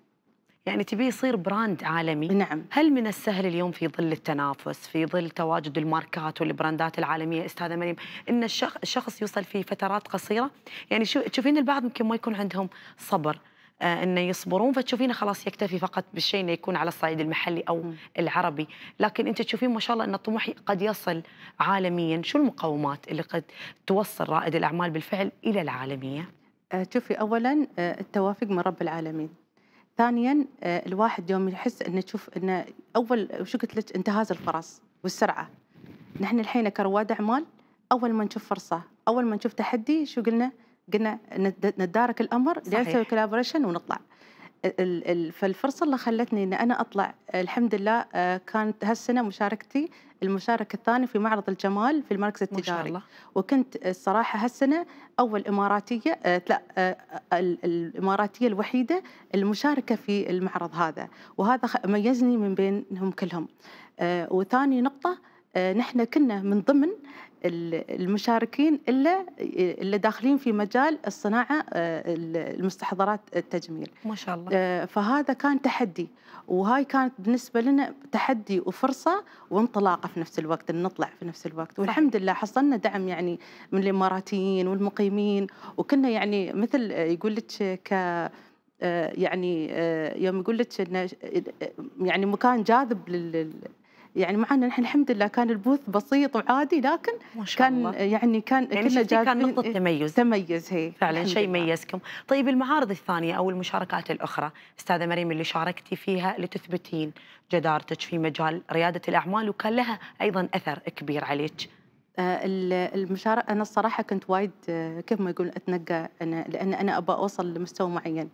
يعني تبي يصير براند عالمي نعم هل من السهل اليوم في ظل التنافس في ظل تواجد الماركات والبراندات العالميه استاذه مريم ان الشخص يوصل في فترات قصيره يعني شو تشوفين البعض يمكن ما يكون عندهم صبر آه، انه يصبرون فتشوفينه خلاص يكتفي فقط بالشيء انه يكون على الصعيد المحلي او العربي، لكن انت تشوفين ما شاء الله ان الطموح قد يصل عالميا، شو المقومات اللي قد توصل رائد الاعمال بالفعل الى العالميه؟ آه، شوفي اولا آه، التوافق من رب العالمين. ثانيا الواحد يوم يحس انه تشوف انه اول شو قلت لك انتهاز الفرص والسرعه. نحن الحين كرواد اعمال اول ما نشوف فرصه، اول ما نشوف تحدي شو قلنا؟ قلنا نتدارك الامر نسوي كولابوريشن ونطلع فالفرصه اللي خلتني ان انا اطلع الحمد لله آه، كانت هالسنه مشاركتي المشاركه الثانيه في معرض الجمال في المركز التجاري ما شاء الله. وكنت الصراحه آه، هالسنه اول اماراتيه آه، لا الاماراتيه الوحيده المشاركه في المعرض هذا وهذا ميزني من بينهم كلهم وثاني نقطه نحن كنا من ضمن المشاركين الا اللي داخلين في مجال الصناعه آه، المستحضرات التجميل ما شاء الله آه، فهذا كان تحدي وهاي كانت بالنسبه لنا تحدي وفرصه وانطلاقه في نفس الوقت ان نطلع في نفس الوقت والحمد لله حصلنا دعم يعني من الاماراتيين والمقيمين وكنا يعني مثل يقول لك ك آه، يعني يوم يقول لك انه يعني مكان جاذب لل يعني معنا نحن الحمد لله كان البوث بسيط وعادي لكن ما شاء كان الله. يعني كان يعني كنا كان نقطه إيه، تميز تميز هي فعلا شيء ميزكم طيب المعارض الثانيه او المشاركات الاخرى استاذه مريم اللي شاركتي فيها لتثبتين جدارتك في مجال رياده الاعمال وكان لها ايضا اثر كبير عليك آه، المشاركة أنا الصراحة كنت وايد آه، كيف ما يقول أتنقى أنا لأن أنا أبغى أوصل لمستوى معين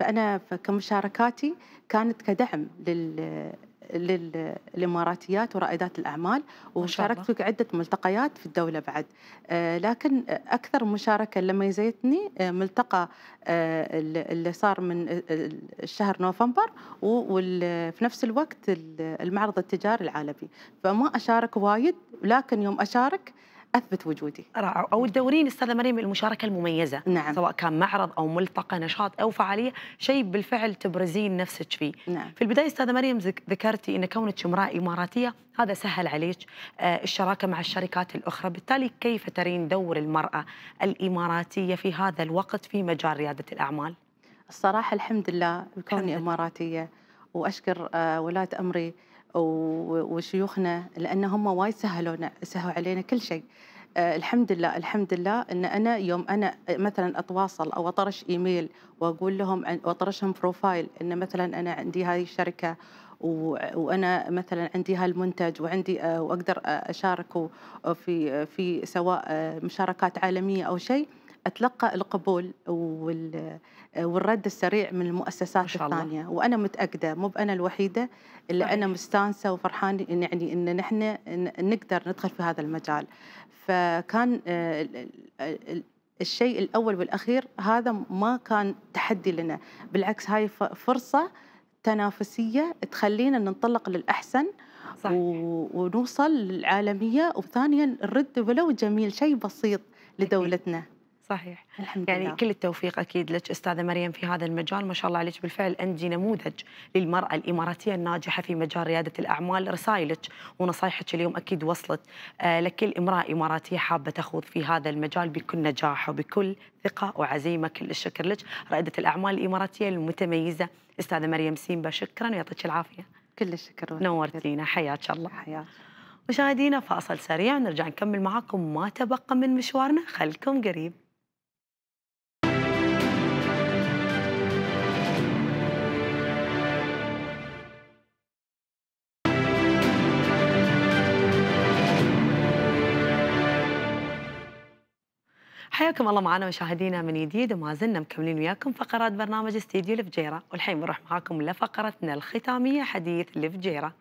فأنا كمشاركاتي كانت كدعم لل للاماراتيات ورائدات الاعمال وشاركت في عده ملتقيات في الدوله بعد آه، لكن اكثر مشاركه لما يزيتني آه، ملتقى آه، اللي صار من الشهر نوفمبر وفي نفس الوقت المعرض التجاري العالمي فما اشارك وايد لكن يوم اشارك اثبت وجودي رائع او تدورين استاذه مريم المشاركه المميزه نعم. سواء كان معرض او ملتقى نشاط او فعاليه شيء بالفعل تبرزين نفسك فيه نعم. في البدايه استاذه مريم ذكرتي ان كونك امراه اماراتيه هذا سهل عليك آه، الشراكه مع الشركات الاخرى بالتالي كيف ترين دور المراه الاماراتيه في هذا الوقت في مجال رياده الاعمال الصراحه الحمد لله كوني اماراتيه واشكر آه، ولاه امري وشيوخنا لان هم وايد سهلونا سهلوا علينا كل شيء آه، الحمد لله الحمد لله ان انا يوم انا مثلا اتواصل او اطرش ايميل واقول لهم واطرشهم بروفايل ان مثلا انا عندي هذه الشركه وانا مثلا عندي هالمنتج وعندي آه، واقدر اشاركه في في سواء آه، مشاركات عالميه او شيء اتلقى القبول والرد السريع من المؤسسات الثانيه وانا متاكده مو انا الوحيده اللي صحيح. انا مستانسه وفرحانه يعني ان نحن نقدر ندخل في هذا المجال فكان آه، الشيء الاول والاخير هذا ما كان تحدي لنا بالعكس هاي فرصه تنافسيه تخلينا ننطلق للاحسن صحيح. ونوصل للعالميه وثانيا نرد ولو جميل شيء بسيط لدولتنا صحيح الحمد يعني لله. كل التوفيق اكيد لك استاذه مريم في هذا المجال ما شاء الله عليك بالفعل انت نموذج للمراه الاماراتيه الناجحه في مجال رياده الاعمال رسائلك ونصايحك اليوم اكيد وصلت آه، لكل امراه اماراتيه حابه تخوض في هذا المجال بكل نجاح وبكل ثقه وعزيمه كل الشكر لك رائده الاعمال الاماراتيه المتميزه استاذه مريم سيمبا شكرا ويعطيك العافيه كل الشكر نورتينا حياك الله حياك مشاهدينا فاصل سريع نرجع نكمل معاكم ما تبقى من مشوارنا خلكم قريب حياكم الله معنا مشاهدينا من جديد وما زلنا مكملين وياكم فقرات برنامج استديو الفجيره والحين بنروح معاكم لفقرتنا الختاميه حديث الفجيره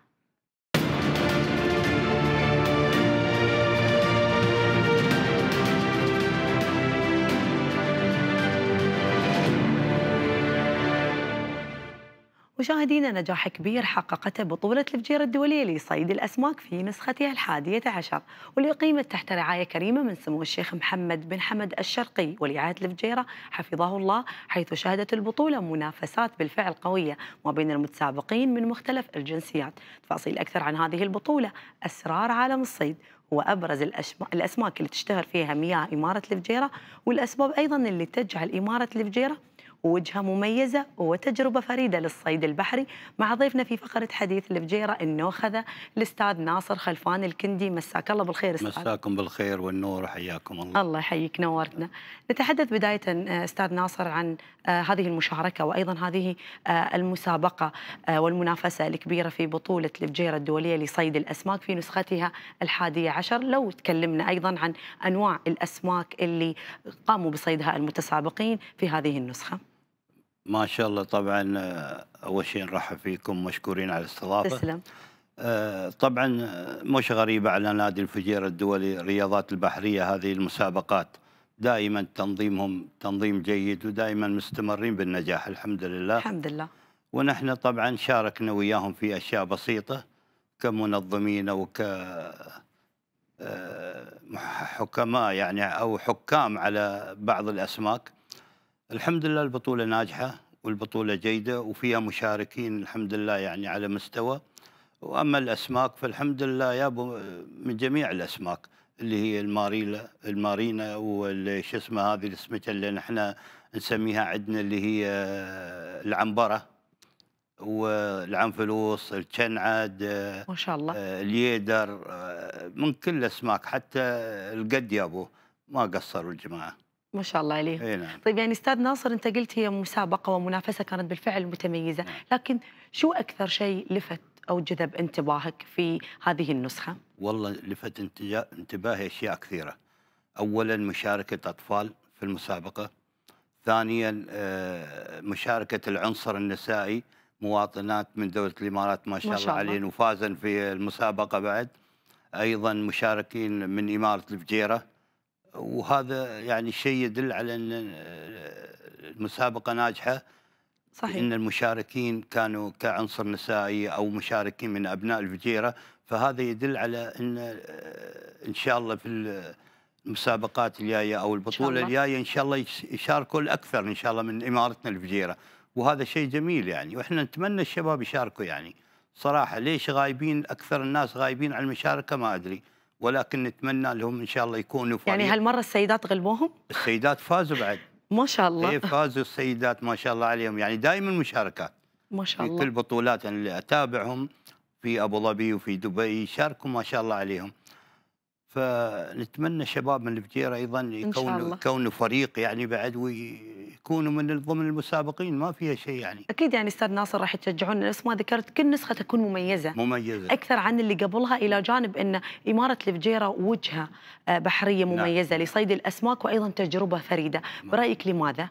مشاهدينا نجاح كبير حققته بطولة الفجيرة الدولية لصيد الأسماك في نسختها الحادية عشر واللي أقيمت تحت رعاية كريمة من سمو الشيخ محمد بن حمد الشرقي ولي عهد الفجيرة حفظه الله حيث شهدت البطولة منافسات بالفعل قوية ما بين المتسابقين من مختلف الجنسيات تفاصيل أكثر عن هذه البطولة أسرار عالم الصيد وأبرز الأسماك اللي تشتهر فيها مياه إمارة الفجيرة والأسباب أيضا اللي تجعل إمارة الفجيرة ووجهة مميزة وتجربة فريدة للصيد البحري مع ضيفنا في فقرة حديث الفجيرة النوخذة الأستاذ ناصر خلفان الكندي مساك الله بالخير أستاذ مساكم بالخير والنور حياكم الله الله يحييك نورتنا نتحدث بداية أستاذ ناصر عن آه، هذه المشاركة وأيضا هذه آه، المسابقة آه، والمنافسة الكبيرة في بطولة الفجيرة الدولية لصيد الأسماك في نسختها الحادية عشر لو تكلمنا أيضا عن أنواع الأسماك اللي قاموا بصيدها المتسابقين في هذه النسخة ما شاء الله طبعا آه، اول شيء نرحب فيكم مشكورين على الاستضافه تسلم آه طبعا آه، مش غريبه على نادي الفجيره الدولي الرياضات البحريه هذه المسابقات دائما تنظيمهم تنظيم جيد ودائما مستمرين بالنجاح الحمد لله الحمد لله ونحن طبعا شاركنا وياهم في اشياء بسيطه كمنظمين او ك آه، حكماء يعني او حكام على بعض الاسماك الحمد لله البطولة ناجحة والبطولة جيدة وفيها مشاركين الحمد لله يعني على مستوى وأما الأسماك فالحمد لله يابو من جميع الأسماك اللي هي الماريلا المارينا وش اسمها هذه السمكة اللي نحن نسميها عندنا اللي هي العنبرة والعنفلوس الشنعد ما شاء الله آه، اليدر آه، من كل الأسماك حتى القد يابو ما قصروا الجماعة ما شاء الله عليه نعم. طيب يعني استاذ ناصر انت قلت هي مسابقه ومنافسه كانت بالفعل متميزه نعم. لكن شو اكثر شيء لفت او جذب انتباهك في هذه النسخه والله لفت انتباهي اشياء كثيره اولا مشاركه اطفال في المسابقه ثانيا آه، مشاركه العنصر النسائي مواطنات من دوله الامارات ما شاء, ما شاء الله. عليهن وفازن في المسابقه بعد ايضا مشاركين من اماره الفجيره وهذا يعني شيء يدل على ان آه، المسابقه ناجحه صحيح ان المشاركين كانوا كعنصر نسائي او مشاركين من ابناء الفجيره فهذا يدل على ان آه، ان شاء الله في المسابقات الجايه او البطوله الجايه ان شاء الله يشاركوا الاكثر ان شاء الله من امارتنا الفجيره وهذا شيء جميل يعني واحنا نتمنى الشباب يشاركوا يعني صراحه ليش غايبين اكثر الناس غايبين عن المشاركه ما ادري ولكن نتمنى لهم ان شاء الله يكونوا يعني فريق يعني هالمره السيدات غلبوهم؟ السيدات فازوا بعد ما شاء الله ايه فازوا السيدات ما شاء الله عليهم يعني دائما مشاركات ما شاء الله في كل البطولات يعني اللي اتابعهم في ابو ظبي وفي دبي شاركوا ما شاء الله عليهم فنتمنى شباب من الفجيره ايضا يكونوا يكونوا فريق يعني بعد وي تكونوا من ضمن المسابقين ما فيها شيء يعني اكيد يعني استاذ ناصر راح تشجعون نفس ما ذكرت كل نسخه تكون مميزه مميزه اكثر عن اللي قبلها الى جانب ان اماره الفجيره وجهه آه، بحريه نعم. مميزه نعم. لصيد الاسماك وايضا تجربه فريده نعم. برايك لماذا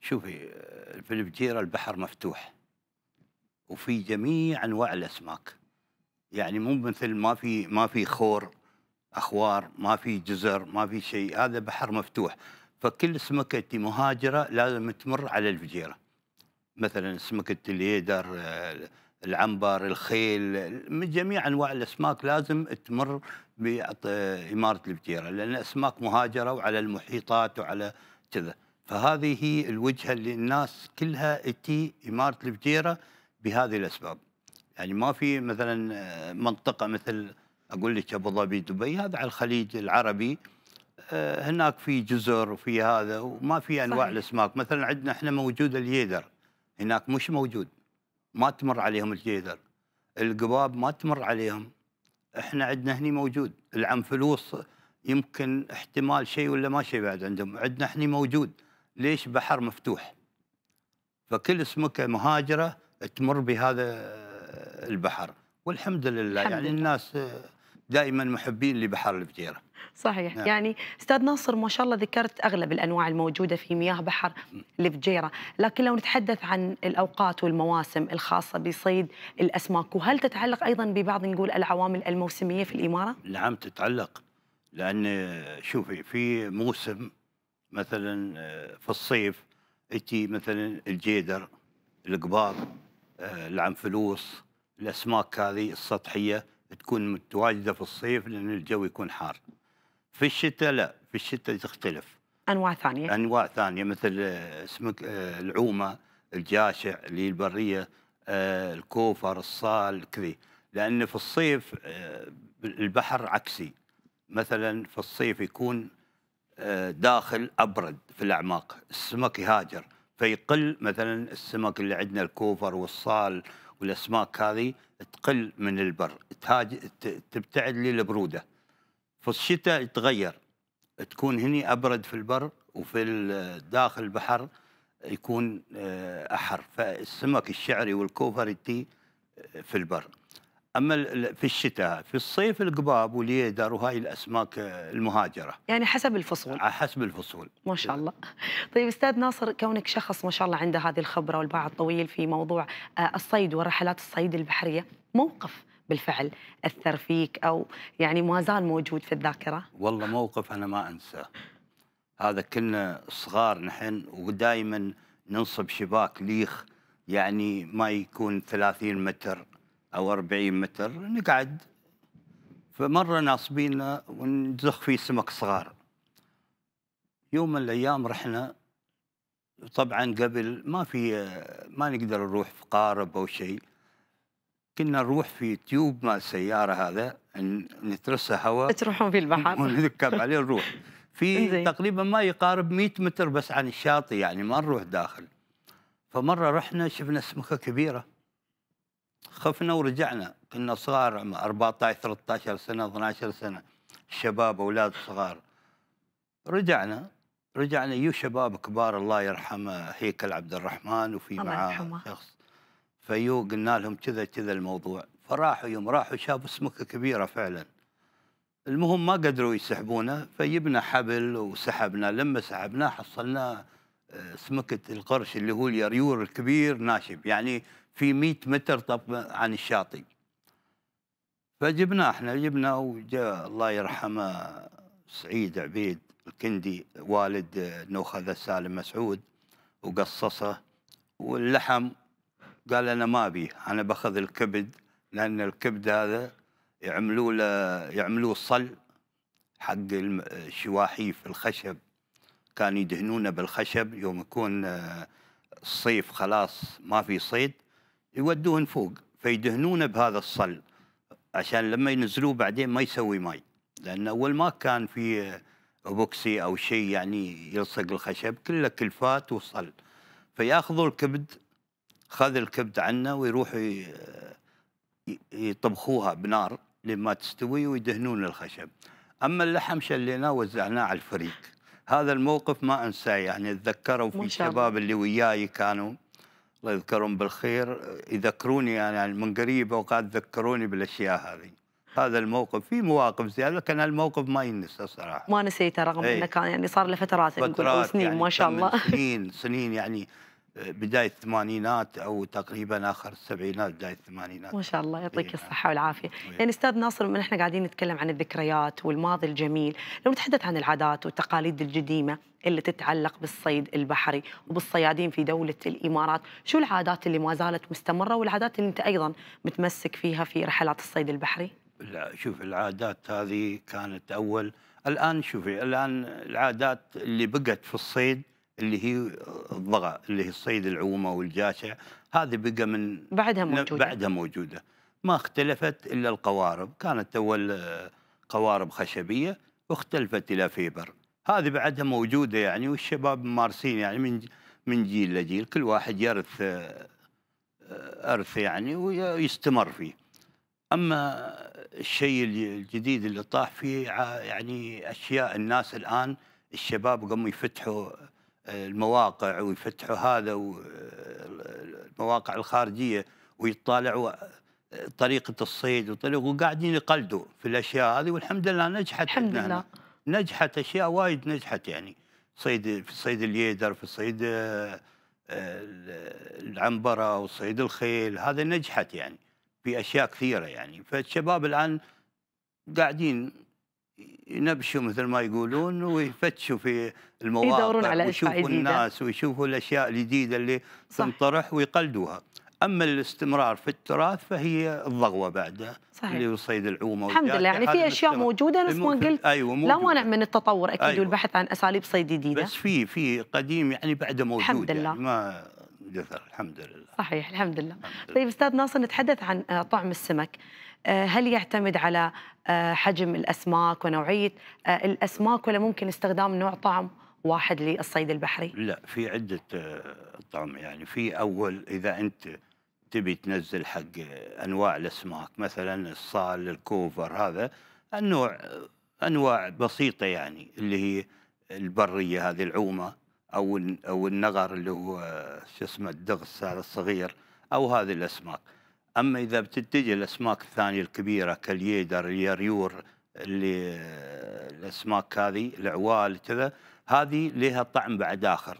شوفي آه، في الفجيره البحر مفتوح وفي جميع انواع الاسماك يعني مو مثل ما في ما في خور اخوار ما في جزر ما في شيء هذا بحر مفتوح فكل سمكة مهاجرة لازم تمر على الفجيرة مثلا سمكة اليدر آه، العنبر الخيل من جميع أنواع الأسماك لازم تمر بإمارة الفجيرة لأن أسماك مهاجرة وعلى المحيطات وعلى كذا فهذه هي الوجهة اللي الناس كلها تي إمارة الفجيرة بهذه الأسباب يعني ما في مثلا آه، منطقة مثل أقول لك أبو ظبي دبي هذا على الخليج العربي آه، هناك في جزر وفي هذا وما في انواع صحيح. الاسماك مثلا عندنا احنا موجود الجيدر هناك مش موجود ما تمر عليهم الجيدر القباب ما تمر عليهم احنا عندنا هني موجود العنفلوس يمكن احتمال شيء ولا ما شيء بعد عندهم عندنا هني موجود ليش بحر مفتوح فكل سمكه مهاجره تمر بهذا البحر والحمد لله يعني الحمد يعني لله. الناس دائما محبين لبحر الفجيره صحيح نعم. يعني استاذ ناصر ما شاء الله ذكرت اغلب الانواع الموجوده في مياه بحر الفجيره لكن لو نتحدث عن الاوقات والمواسم الخاصه بصيد الاسماك وهل تتعلق ايضا ببعض نقول العوامل الموسميه في الاماره نعم تتعلق لان شوفي في موسم مثلا آه، في الصيف تجي مثلا الجيدر القبار آه، العنفلوس الاسماك هذه السطحيه تكون متواجده في الصيف لان الجو يكون حار في الشتاء لا في الشتاء تختلف انواع ثانيه انواع ثانيه مثل آه، اسمك آه، العومه الجاشع اللي البريه آه، الكوفر الصال كذي لان في الصيف البحر عكسي مثلا في الصيف يكون داخل ابرد في الاعماق السمك يهاجر فيقل مثلا السمك اللي عندنا الكوفر والصال والاسماك هذه تقل من البر تبتعد للبروده في الشتاء يتغير تكون هني ابرد في البر وفي داخل البحر يكون آه، احر فالسمك الشعري والكوفرتي آه، في البر اما في الشتاء في الصيف القباب واليدر وهاي الاسماك آه، المهاجره يعني حسب الفصول حسب الفصول ما شاء الله طيب استاذ ناصر كونك شخص ما شاء الله عنده هذه الخبره والباع الطويل في موضوع الصيد ورحلات الصيد البحريه موقف بالفعل أثر فيك أو يعني ما زال موجود في الذاكرة والله موقف أنا ما أنساه هذا كنا صغار نحن ودائما ننصب شباك ليخ يعني ما يكون 30 متر أو 40 متر نقعد فمرة ناصبين ونزخ فيه سمك صغار يوم من الأيام رحنا طبعا قبل ما في ما نقدر نروح في قارب أو شيء كنا نروح في تيوب مع السيارة هذا نترسى هواء تروحون في البحر ونركب عليه نروح في تقريبا ما يقارب 100 متر بس عن الشاطئ يعني ما نروح داخل فمرة رحنا شفنا سمكة كبيرة خفنا ورجعنا كنا صغار 14 13 سنة 12 سنة شباب أولاد صغار رجعنا رجعنا يو شباب كبار الله يرحمه هيكل عبد الرحمن وفي معاه شخص فيو قلنا لهم كذا كذا الموضوع فراحوا يوم راحوا شافوا سمكه كبيره فعلا المهم ما قدروا يسحبونه فجبنا حبل وسحبنا لما سحبناه حصلنا آه، سمكه القرش اللي هو اليريور الكبير ناشب يعني في 100 متر طب عن الشاطئ فجبناه احنا جبنا وجاء الله يرحمه سعيد عبيد الكندي والد نوخذ سالم مسعود وقصصه واللحم قال انا ما ابي انا باخذ الكبد لان الكبد هذا يعملوا له يعملوه صل حق الشواحيف الخشب كانوا يدهنونه بالخشب يوم يكون آه، الصيف خلاص ما في صيد يودوهن فوق فيدهنونه بهذا الصل عشان لما ينزلوه بعدين ما يسوي ماي لان اول ما كان في بوكسي او شيء يعني يلصق الخشب كله كلفات وصل فياخذوا الكبد خذ الكبد عنا ويروحوا يطبخوها بنار لما تستوي ويدهنون الخشب اما اللحم شليناه وزعناه على الفريق هذا الموقف ما انساه يعني اتذكره في الشباب اللي وياي كانوا الله يذكرهم بالخير يذكروني يعني من قريب اوقات ذكروني بالاشياء هذه هذا الموقف في مواقف زياده لكن هالموقف ما ينسى صراحه ما نسيته رغم إيه. انه كان يعني صار له فترات يعني سنين يعني ما شاء الله سنين سنين يعني بدايه الثمانينات او تقريبا اخر السبعينات بدايه الثمانينات. ما شاء الله يعطيك إيه، الصحه والعافيه، نعم. يعني استاذ ناصر من احنا قاعدين نتكلم عن الذكريات والماضي الجميل، لو نتحدث عن العادات والتقاليد القديمه اللي تتعلق بالصيد البحري وبالصيادين في دوله الامارات، شو العادات اللي ما زالت مستمره والعادات اللي انت ايضا متمسك فيها في رحلات الصيد البحري؟ لا شوف العادات هذه كانت اول، الان شوفي الان العادات اللي بقت في الصيد اللي هي الضغع اللي هي الصيد العومه والجاشع هذه بقى من بعدها موجوده بعدها موجوده ما اختلفت الا القوارب كانت اول آه، قوارب خشبيه واختلفت الى فيبر هذه بعدها موجوده يعني والشباب ممارسين يعني من من جيل لجيل كل واحد يرث آه، آه، ارث يعني ويستمر فيه اما الشيء الجديد اللي طاح فيه يعني اشياء الناس الان الشباب قاموا يفتحوا المواقع ويفتحوا هذا المواقع الخارجيه ويطالعوا طريقه الصيد وطريقه وقاعدين يقلدوا في الاشياء هذه والحمد لله نجحت الحمد لله نجحت اشياء وايد نجحت يعني صيد في صيد اليدر في صيد آه، العنبره وصيد الخيل هذا نجحت يعني في اشياء كثيره يعني فالشباب الان قاعدين ينبشوا مثل ما يقولون ويفتشوا في المواقع يدورون على ويشوفوا الناس ويشوفوا الاشياء الجديده اللي صح. تنطرح ويقلدوها اما الاستمرار في التراث فهي الضغوه بعد صحيح. اللي هو صيد العومه الحمد لله يعني في اشياء مستمر. موجوده نفس ما قلت أيوة لا مانع من التطور اكيد أيوة. والبحث عن اساليب صيد جديده بس في في قديم يعني بعده موجود الحمد يعني لله. يعني ما دثر الحمد لله صحيح الحمد لله, الحمد لله. طيب استاذ ناصر نتحدث عن طعم السمك آه، هل يعتمد على آه، حجم الاسماك ونوعيه آه، الاسماك ولا ممكن استخدام نوع طعم واحد للصيد البحري؟ لا في عده طعم يعني في اول اذا انت تبي تنزل حق انواع الاسماك مثلا الصال الكوفر هذا النوع انواع بسيطه يعني اللي هي البريه هذه العومه او او النغر اللي هو شو اسمه الدغس هذا الصغير او هذه الاسماك اما اذا بتتجه الاسماك الثانيه الكبيره كاليدر اليريور اللي الاسماك هذه العوال كذا هذه لها طعم بعد اخر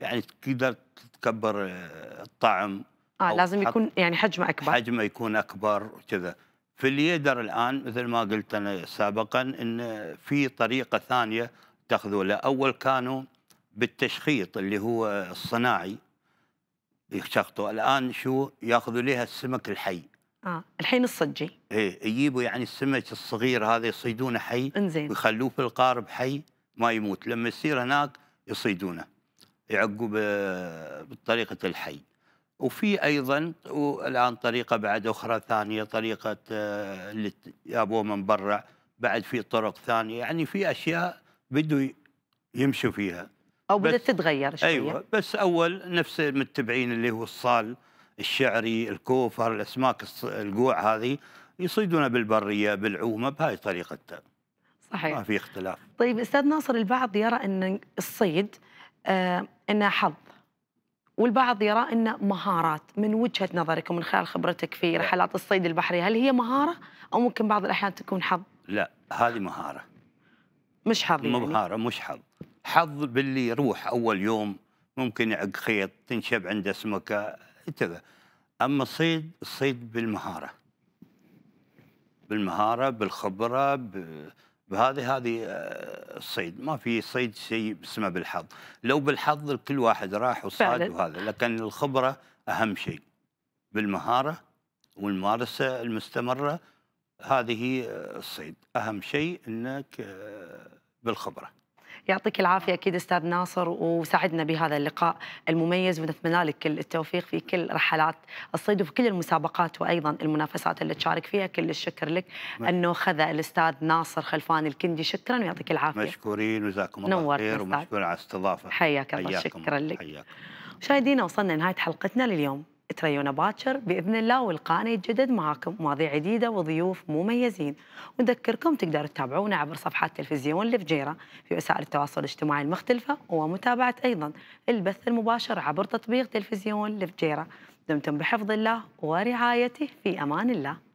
يعني تقدر تكبر آه، الطعم اه لازم يكون يعني حجمه اكبر حجمه يكون اكبر وكذا في اليدر الان مثل ما قلت انا سابقا ان في طريقه ثانيه تاخذوا اول كانوا بالتشخيط اللي هو الصناعي يشخطوا الان شو ياخذوا لها السمك الحي اه الحين الصجي ايه يجيبوا يعني السمك الصغير هذا يصيدونه حي انزين ويخلوه في القارب حي ما يموت لما يصير هناك يصيدونه يعقوا بطريقه الحي وفي ايضا والان طريقه بعد اخرى ثانيه طريقه آه، اللي جابوها من برا بعد في طرق ثانيه يعني في اشياء بده يمشوا فيها او بدات تتغير شويه ايوه بس اول نفس المتبعين اللي هو الصال الشعري الكوفر الاسماك القوع هذه يصيدونها بالبريه بالعومه بهاي طريقتها صحيح ما في اختلاف طيب استاذ ناصر البعض يرى ان الصيد آه انه حظ والبعض يرى انه مهارات من وجهه نظرك ومن خلال خبرتك في رحلات الصيد البحري هل هي مهاره او ممكن بعض الاحيان تكون حظ لا هذه مهاره مش حظ يعني. مهاره مش حظ حظ باللي يروح اول يوم ممكن يعق خيط تنشب عنده سمكه انتبه اما الصيد الصيد بالمهاره بالمهاره بالخبره بهذه هذه آه، الصيد ما في صيد شيء اسمه بالحظ لو بالحظ كل واحد راح وصاد وهذا لكن الخبره اهم شيء بالمهاره والممارسه المستمره هذه آه، الصيد اهم شيء انك آه، بالخبره يعطيك العافيه اكيد استاذ ناصر وساعدنا بهذا اللقاء المميز ونتمنى لك كل التوفيق في كل رحلات الصيد وفي كل المسابقات وايضا المنافسات اللي تشارك فيها كل الشكر لك ماشي. انه خذ الاستاذ ناصر خلفان الكندي شكرا ويعطيك العافيه مشكورين وجزاكم الله خير ومشكور على الاستضافه حياك الله شكرا لك حياك. مشاهدينا وصلنا لنهايه حلقتنا لليوم تريونا باكر باذن الله ولقائنا يتجدد معاكم مواضيع جديده وضيوف مميزين ونذكركم تقدروا تتابعونا عبر صفحات تلفزيون الفجيره في وسائل التواصل الاجتماعي المختلفه ومتابعه ايضا البث المباشر عبر تطبيق تلفزيون الفجيره دمتم بحفظ الله ورعايته في امان الله